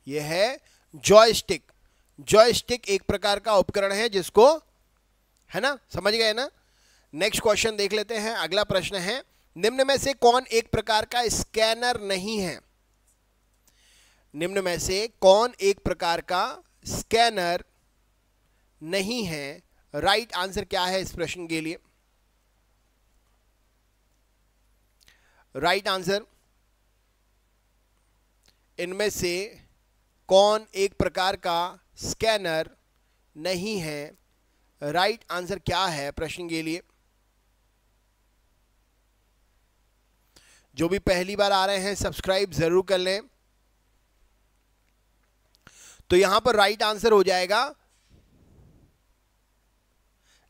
ये है जॉयस्टिक जॉयस्टिक एक प्रकार का उपकरण है जिसको है ना समझ गए ना नेक्स्ट क्वेश्चन देख लेते हैं अगला प्रश्न है निम्न में से कौन एक प्रकार का स्कैनर नहीं है निम्न में से कौन एक प्रकार का स्कैनर नहीं है राइट right आंसर क्या है इस प्रश्न के लिए राइट right आंसर इनमें से कौन एक प्रकार का स्कैनर नहीं है राइट right आंसर क्या है प्रश्न के लिए जो भी पहली बार आ रहे हैं सब्सक्राइब जरूर कर लें तो यहां पर राइट right आंसर हो जाएगा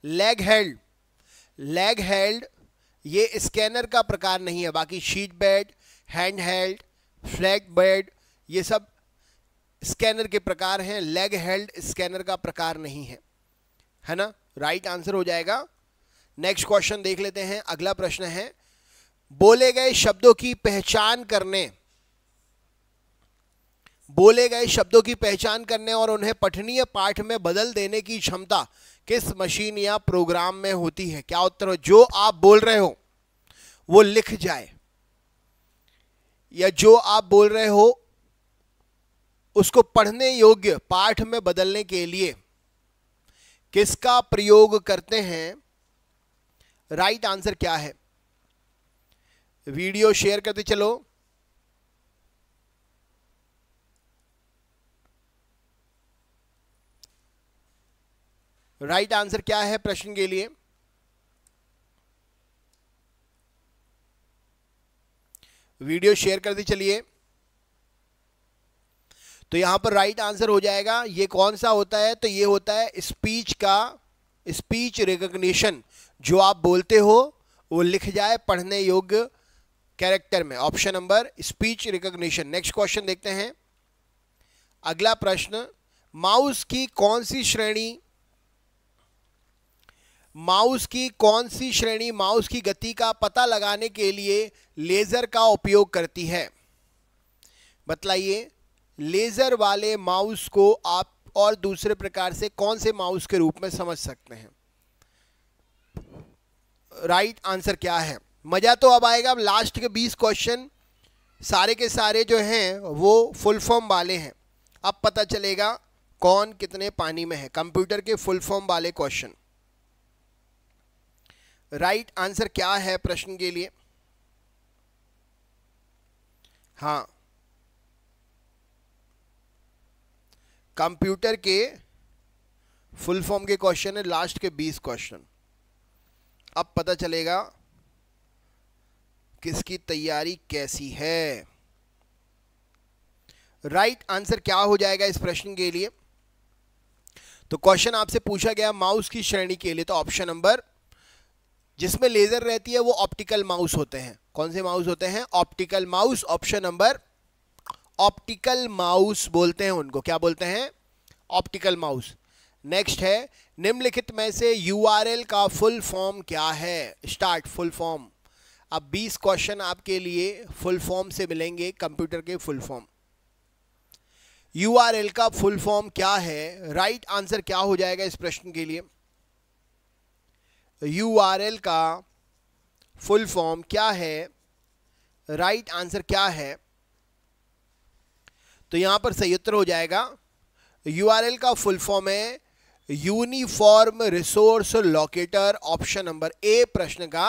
लेग हेल्ड लेग हेल्ड ये स्कैनर का प्रकार नहीं है बाकी sheet bed hand held flat bed ये सब स्कैनर के प्रकार हैं लेग हेल्ड स्कैनर का प्रकार नहीं है है ना राइट right आंसर हो जाएगा नेक्स्ट क्वेश्चन देख लेते हैं अगला प्रश्न है बोले गए शब्दों की पहचान करने बोले गए शब्दों की पहचान करने और उन्हें पठनीय पाठ में बदल देने की क्षमता किस मशीन या प्रोग्राम में होती है क्या उत्तर हो जो आप बोल रहे हो वो लिख जाए या जो आप बोल रहे हो उसको पढ़ने योग्य पाठ में बदलने के लिए किसका प्रयोग करते हैं राइट आंसर क्या है वीडियो शेयर करते चलो राइट right आंसर क्या है प्रश्न के लिए वीडियो शेयर कर दी चलिए तो यहां पर राइट right आंसर हो जाएगा ये कौन सा होता है तो ये होता है स्पीच का स्पीच रिकग्निशन जो आप बोलते हो वो लिख जाए पढ़ने योग्य कैरेक्टर में option number speech recognition next question देखते हैं अगला प्रश्न माउस की कौन सी श्रेणी माउस की कौन सी श्रेणी माउस की गति का पता लगाने के लिए लेज़र का उपयोग करती है बतलाइए लेज़र वाले माउस को आप और दूसरे प्रकार से कौन से माउस के रूप में समझ सकते हैं राइट आंसर क्या है मज़ा तो अब आएगा अब लास्ट के बीस क्वेश्चन सारे के सारे जो हैं वो फुल फॉर्म वाले हैं अब पता चलेगा कौन कितने पानी में है कंप्यूटर के फुल फॉर्म वाले क्वेश्चन राइट right आंसर क्या है प्रश्न के लिए हाँ कंप्यूटर के फुल फॉर्म के क्वेश्चन है लास्ट के बीस क्वेश्चन अब पता चलेगा किसकी तैयारी कैसी है राइट right आंसर क्या हो जाएगा इस प्रश्न के लिए तो क्वेश्चन आपसे पूछा गया माउस की श्रेणी के लिए तो ऑप्शन नंबर जिसमें लेज़र रहती है वो ऑप्टिकल माउस होते हैं कौन से माउस होते हैं optical mouse option number optical mouse बोलते हैं उनको क्या बोलते हैं ऑप्टिकल माउस नेक्स्ट है निम्नलिखित में से यूआरएल का फुल फॉर्म क्या है स्टार्ट फुल फॉर्म अब 20 क्वेश्चन आपके लिए फुल फॉर्म से मिलेंगे कंप्यूटर के फुल फॉर्म यूआरएल का फुल फॉर्म क्या है राइट right आंसर क्या हो जाएगा इस प्रश्न के लिए यू आर एल का फुल फॉर्म क्या है राइट right आंसर क्या है तो यहां पर सही उत्तर हो जाएगा यू आर एल का फुल फॉर्म है uniform resource locator option number A प्रश्न का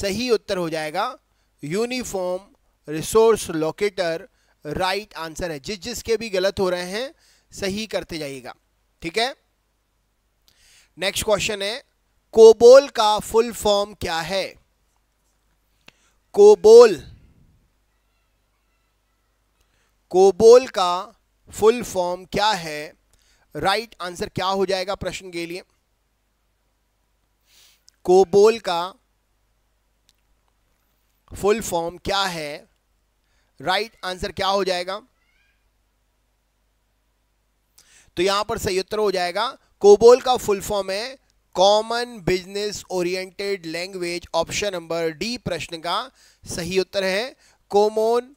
सही उत्तर हो जाएगा uniform resource locator right answer है जिस जिसके भी गलत हो रहे हैं सही करते जाइएगा ठीक है नेक्स्ट क्वेश्चन है कोबोल का फुल फॉर्म क्या है कोबोल कोबोल का फुल फॉर्म क्या है राइट right आंसर क्या हो जाएगा प्रश्न के लिए कोबोल का फुल फॉर्म क्या है राइट right आंसर क्या हो जाएगा तो यहां पर सही उत्तर हो जाएगा कोबोल का फुल फॉर्म है common business oriented language option number D प्रश्न का सही उत्तर है कॉमन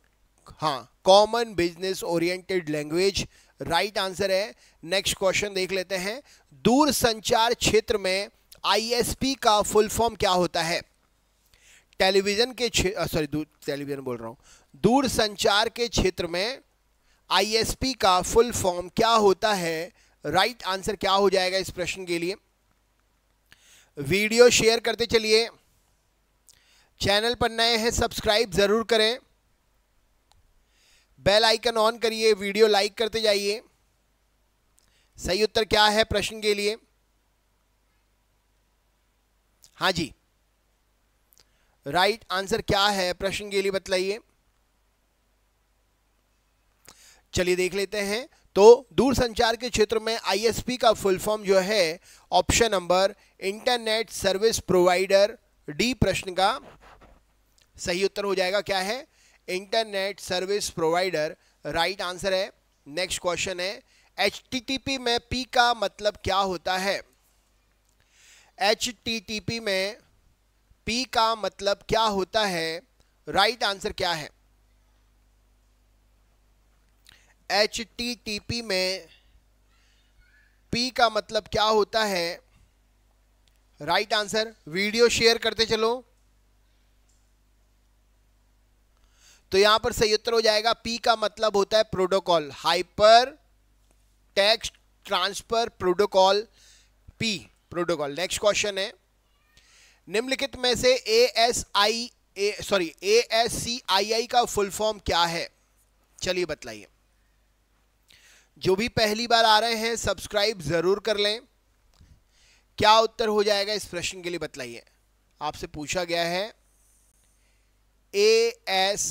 हाँ common business oriented language right answer है नेक्स्ट क्वेश्चन देख लेते हैं दूर संचार क्षेत्र में आईएसपी का फुल फॉर्म क्या होता है टेलीविजन के सॉरी टेलीविजन बोल रहा हूँ दूर संचार के क्षेत्र में आईएसपी का फुल फॉर्म क्या होता है राइट right आंसर क्या हो जाएगा इस प्रश्न के लिए वीडियो शेयर करते चलिए चैनल पर नए हैं सब्सक्राइब ज़रूर करें बेल आइकन ऑन करिए वीडियो लाइक करते जाइए सही उत्तर क्या है प्रश्न के लिए हाँ जी राइट आंसर क्या है प्रश्न के लिए बतलाइए चलिए देख लेते हैं तो दूर संचार के क्षेत्र में आईएसपी का फुल फॉर्म जो है option number internet service provider D प्रश्न का सही उत्तर हो जाएगा क्या है internet service provider right answer है नेक्स्ट क्वेश्चन है एच में पी का मतलब क्या होता है एच में पी का मतलब क्या होता है राइट right आंसर क्या है एच टी टी पी में पी का मतलब क्या होता है राइट आंसर वीडियो शेयर करते चलो तो यहां पर सही उत्तर हो जाएगा पी का मतलब होता है protocol hypertext transfer protocol P protocol next question है निम्नलिखित में से A S I A sorry A S C I I का फुल फॉर्म क्या है चलिए बतलाइए जो भी पहली बार आ रहे हैं सब्सक्राइब ज़रूर कर लें क्या उत्तर हो जाएगा इस प्रश्न के लिए बतलाइए आपसे पूछा गया है ए एस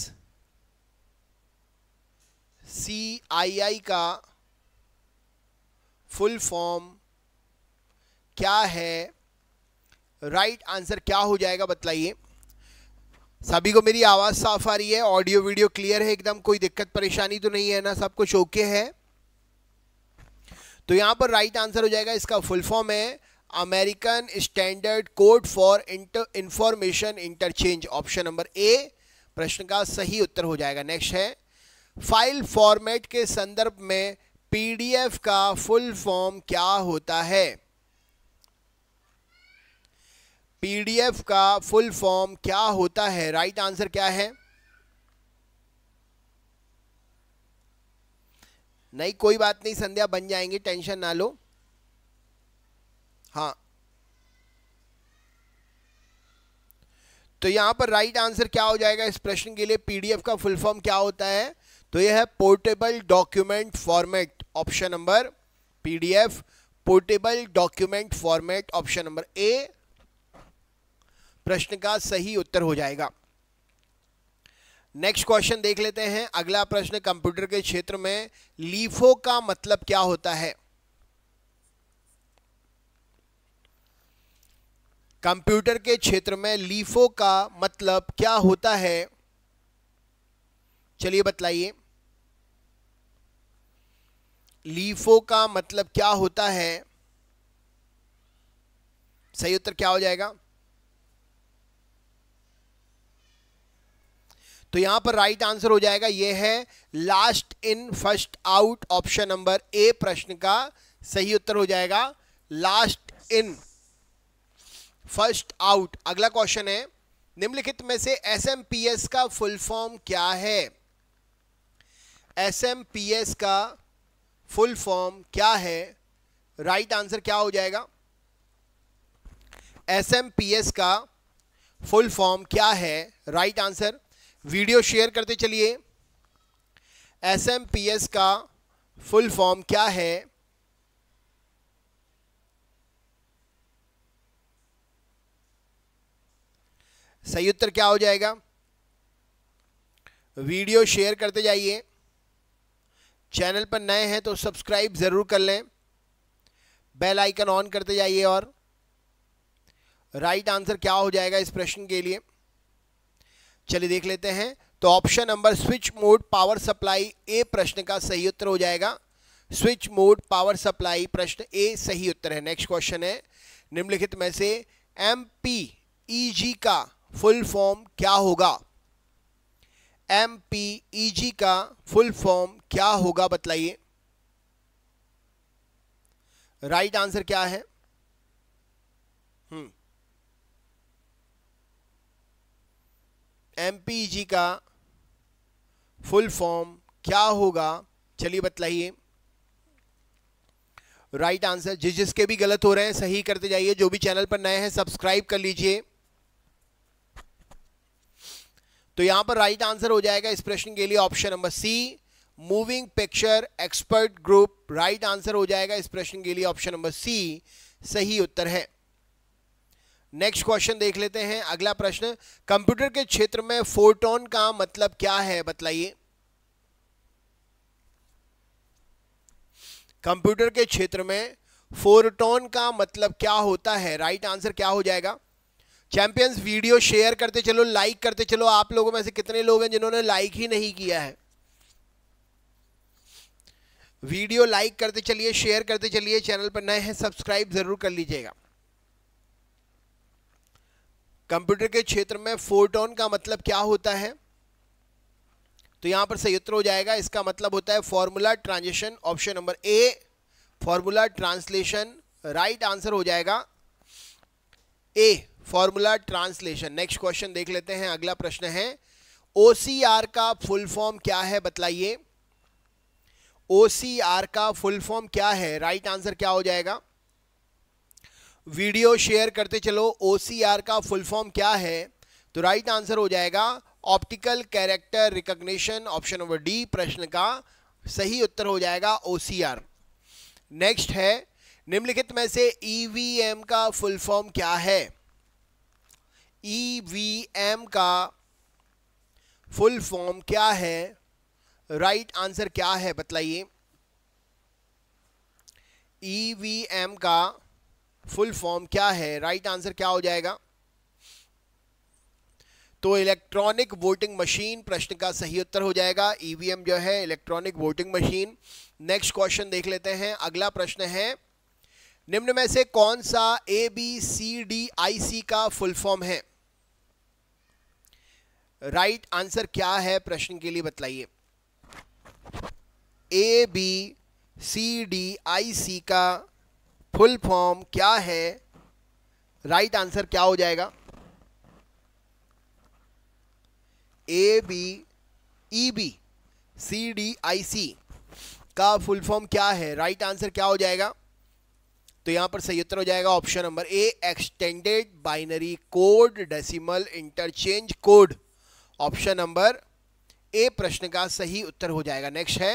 सी आई आई का फुल फॉर्म क्या है राइट आंसर क्या हो जाएगा बतलाइए सभी को मेरी आवाज़ साफ आ रही है ऑडियो वीडियो क्लियर है एकदम कोई दिक्कत परेशानी तो नहीं है ना सब कुछ ओके है तो यहाँ पर राइट आंसर हो जाएगा इसका फुल फॉर्म है American standard code for inter information interchange option number A प्रश्न का सही उत्तर हो जाएगा नेक्स्ट है फाइल फॉर्मेट के संदर्भ में पीडीएफ का फुल फॉर्म क्या होता है पीडीएफ का फुल फॉर्म क्या होता है राइट right आंसर क्या है नहीं कोई बात नहीं संध्या बन जाएंगे टेंशन ना लो हाँ तो यहां पर राइट आंसर क्या हो जाएगा इस प्रश्न के लिए पीडीएफ का फुल फॉर्म क्या होता है तो यह है portable document format option number PDF portable document format option number A प्रश्न का सही उत्तर हो जाएगा नेक्स्ट क्वेश्चन देख लेते हैं अगला प्रश्न कंप्यूटर के क्षेत्र में लीफो का मतलब क्या होता है कंप्यूटर के क्षेत्र में लीफो का मतलब क्या होता है चलिए बतलाइए लीफो का मतलब क्या होता है सही उत्तर क्या हो जाएगा तो यहां पर राइट आंसर हो जाएगा यह है last in first out option number A प्रश्न का सही उत्तर हो जाएगा लास्ट इन फर्स्ट आउट अगला क्वेश्चन है निम्नलिखित में से एस का फुल फॉर्म क्या है एस का फुल फॉर्म क्या है राइट right आंसर क्या हो जाएगा एस का फुल फॉर्म क्या है right right answer video share करते चलिए एसएमपीएस का फुल फॉर्म क्या है सही उत्तर क्या हो जाएगा वीडियो शेयर करते जाइए चैनल पर नए हैं तो सब्सक्राइब ज़रूर कर लें बेल आइकन ऑन करते जाइए और राइट आंसर क्या हो जाएगा इस प्रश्न के लिए चलिए देख लेते हैं तो option number switch mode power supply A प्रश्न का सही उत्तर हो जाएगा स्विच मोड पावर सप्लाई प्रश्न ए सही उत्तर है नेक्स्ट क्वेश्चन है निम्नलिखित में से एम पी e का फुल फॉर्म क्या होगा एम e का फुल फॉर्म क्या होगा बतलाइए राइट आंसर क्या है एम का फुल फॉर्म क्या होगा चलिए बतलाइए राइट आंसर जिस जिसके भी गलत हो रहे हैं सही करते जाइए जो भी चैनल पर नए हैं सब्सक्राइब कर लीजिए तो यहां पर राइट आंसर हो जाएगा इस प्रश्न के लिए option number C moving picture expert group right answer हो जाएगा इस प्रश्न के लिए ऑप्शन नंबर सी सही उत्तर है नेक्स्ट क्वेश्चन देख लेते हैं अगला प्रश्न कंप्यूटर के क्षेत्र में फोटोन का मतलब क्या है बतलाइए कंप्यूटर के क्षेत्र में फोरटोन का मतलब क्या होता है राइट आंसर क्या हो जाएगा चैंपियंस वीडियो शेयर करते चलो लाइक करते चलो आप लोगों में से कितने लोग हैं जिन्होंने लाइक ही नहीं किया है वीडियो लाइक करते चलिए शेयर करते चलिए चैनल पर नए हैं सब्सक्राइब जरूर कर लीजिएगा कंप्यूटर के क्षेत्र में फोटोन का मतलब क्या होता है तो यहां पर सही उत्तर हो जाएगा इसका मतलब होता है formula transition option number A formula translation right answer हो जाएगा A formula translation next question देख लेते हैं अगला प्रश्न है ओ का फुल फॉर्म क्या है बतलाइए ओ का फुल फॉर्म क्या है राइट right आंसर क्या हो जाएगा वीडियो शेयर करते चलो ओ का फुल फॉर्म क्या है तो राइट right आंसर हो जाएगा optical character recognition option number D प्रश्न का सही उत्तर हो जाएगा ओ नेक्स्ट है निम्नलिखित में से ई e का फुल फॉर्म क्या है ई e का फुल फॉर्म क्या है राइट right आंसर क्या है बतलाइए ई e का फुल फॉर्म क्या है राइट right आंसर क्या हो जाएगा तो इलेक्ट्रॉनिक वोटिंग मशीन प्रश्न का सही उत्तर हो जाएगा ईवीएम e जो है electronic voting machine next question देख लेते हैं अगला प्रश्न है निम्न में से कौन सा A B C D I C का फुल फॉर्म है राइट right आंसर क्या है प्रश्न के लिए बतलाइए A B C D I C का फुल फॉर्म क्या है राइट right आंसर क्या हो जाएगा A B E B C D I C का फुल फॉर्म क्या है राइट right आंसर क्या हो जाएगा तो यहां पर सही उत्तर हो जाएगा option number A extended binary code decimal interchange code option number A प्रश्न का सही उत्तर हो जाएगा नेक्स्ट है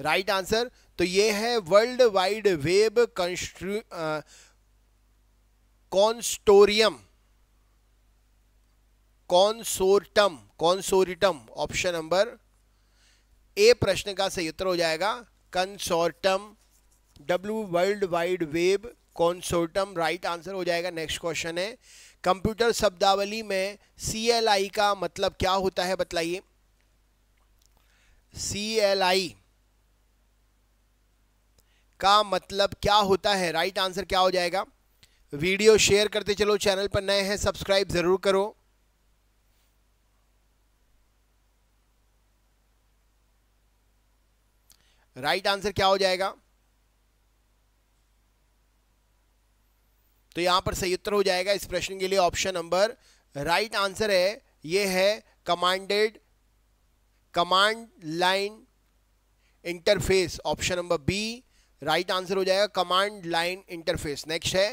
राइट right आंसर तो ये है वर्ल्ड वाइड वेब कंस्ट्रू consortium consortium consortium option number A प्रश्न का सही उत्तर हो जाएगा consortium W world wide web consortium right answer हो जाएगा नेक्स्ट क्वेश्चन है कंप्यूटर शब्दावली में सी एल आई का मतलब क्या होता है बतलाइए सी एल आई का मतलब क्या होता है राइट right आंसर क्या हो जाएगा वीडियो शेयर करते चलो चैनल पर नए हैं सब्सक्राइब ज़रूर करो राइट right आंसर क्या हो जाएगा तो यहां पर सही उत्तर हो जाएगा इस प्रश्न के लिए ऑप्शन नंबर राइट आंसर है यह है commanded command line interface option number B right right answer हो जाएगा कमांड लाइन इंटरफेस नेक्स्ट है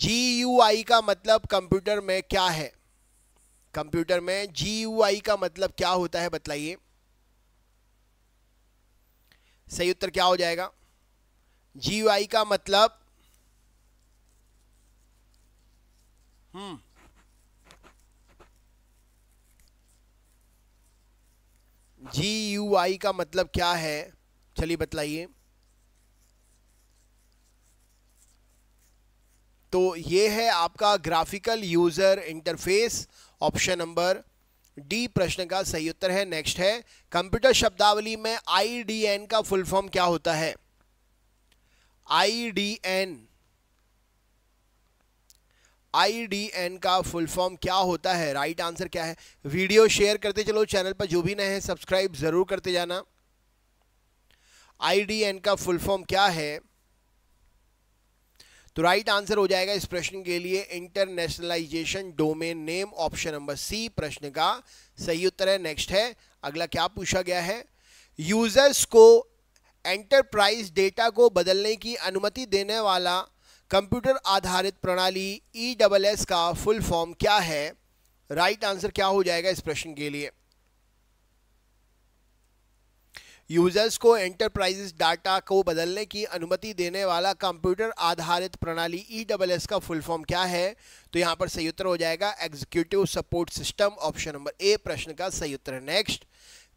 जी का मतलब कंप्यूटर में क्या है कंप्यूटर में जी का मतलब क्या होता है बतलाइए सही उत्तर क्या हो जाएगा जी का मतलब हम्म जी का मतलब क्या है चलिए बतलाइए तो ये है आपका graphical user interface option number D प्रश्न का सही उत्तर है नेक्स्ट है कंप्यूटर शब्दावली में आईडीएन का फुल फॉर्म क्या होता है आईडीएन आईडीएन का फुल फॉर्म क्या होता है राइट right आंसर क्या है वीडियो शेयर करते चलो चैनल पर जो भी नए हैं सब्सक्राइब जरूर करते जाना आईडीएन का फुल फॉर्म क्या है तो राइट आंसर हो जाएगा इस प्रश्न के लिए internationalization domain name option number C प्रश्न का सही उत्तर है नेक्स्ट है अगला क्या पूछा गया है यूजर्स को एंटरप्राइज डेटा को बदलने की अनुमति देने वाला कंप्यूटर आधारित प्रणाली ई डबल एस का फुल फॉर्म क्या है राइट right आंसर क्या हो जाएगा इस प्रश्न के लिए यूजर्स को एंटरप्राइजेस डाटा को बदलने की अनुमति देने वाला कंप्यूटर आधारित प्रणाली ई डबल एस का फुल फॉर्म क्या है तो यहाँ पर सही उत्तर हो जाएगा executive support system option number A प्रश्न का सही उत्तर नेक्स्ट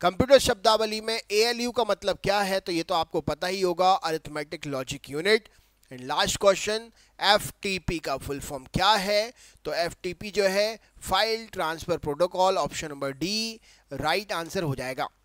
कंप्यूटर शब्दावली में ए का मतलब क्या है तो ये तो आपको पता ही होगा arithmetic logic unit and last question F का फुल फॉर्म क्या है तो एफ जो है file transfer protocol option number D right answer हो जाएगा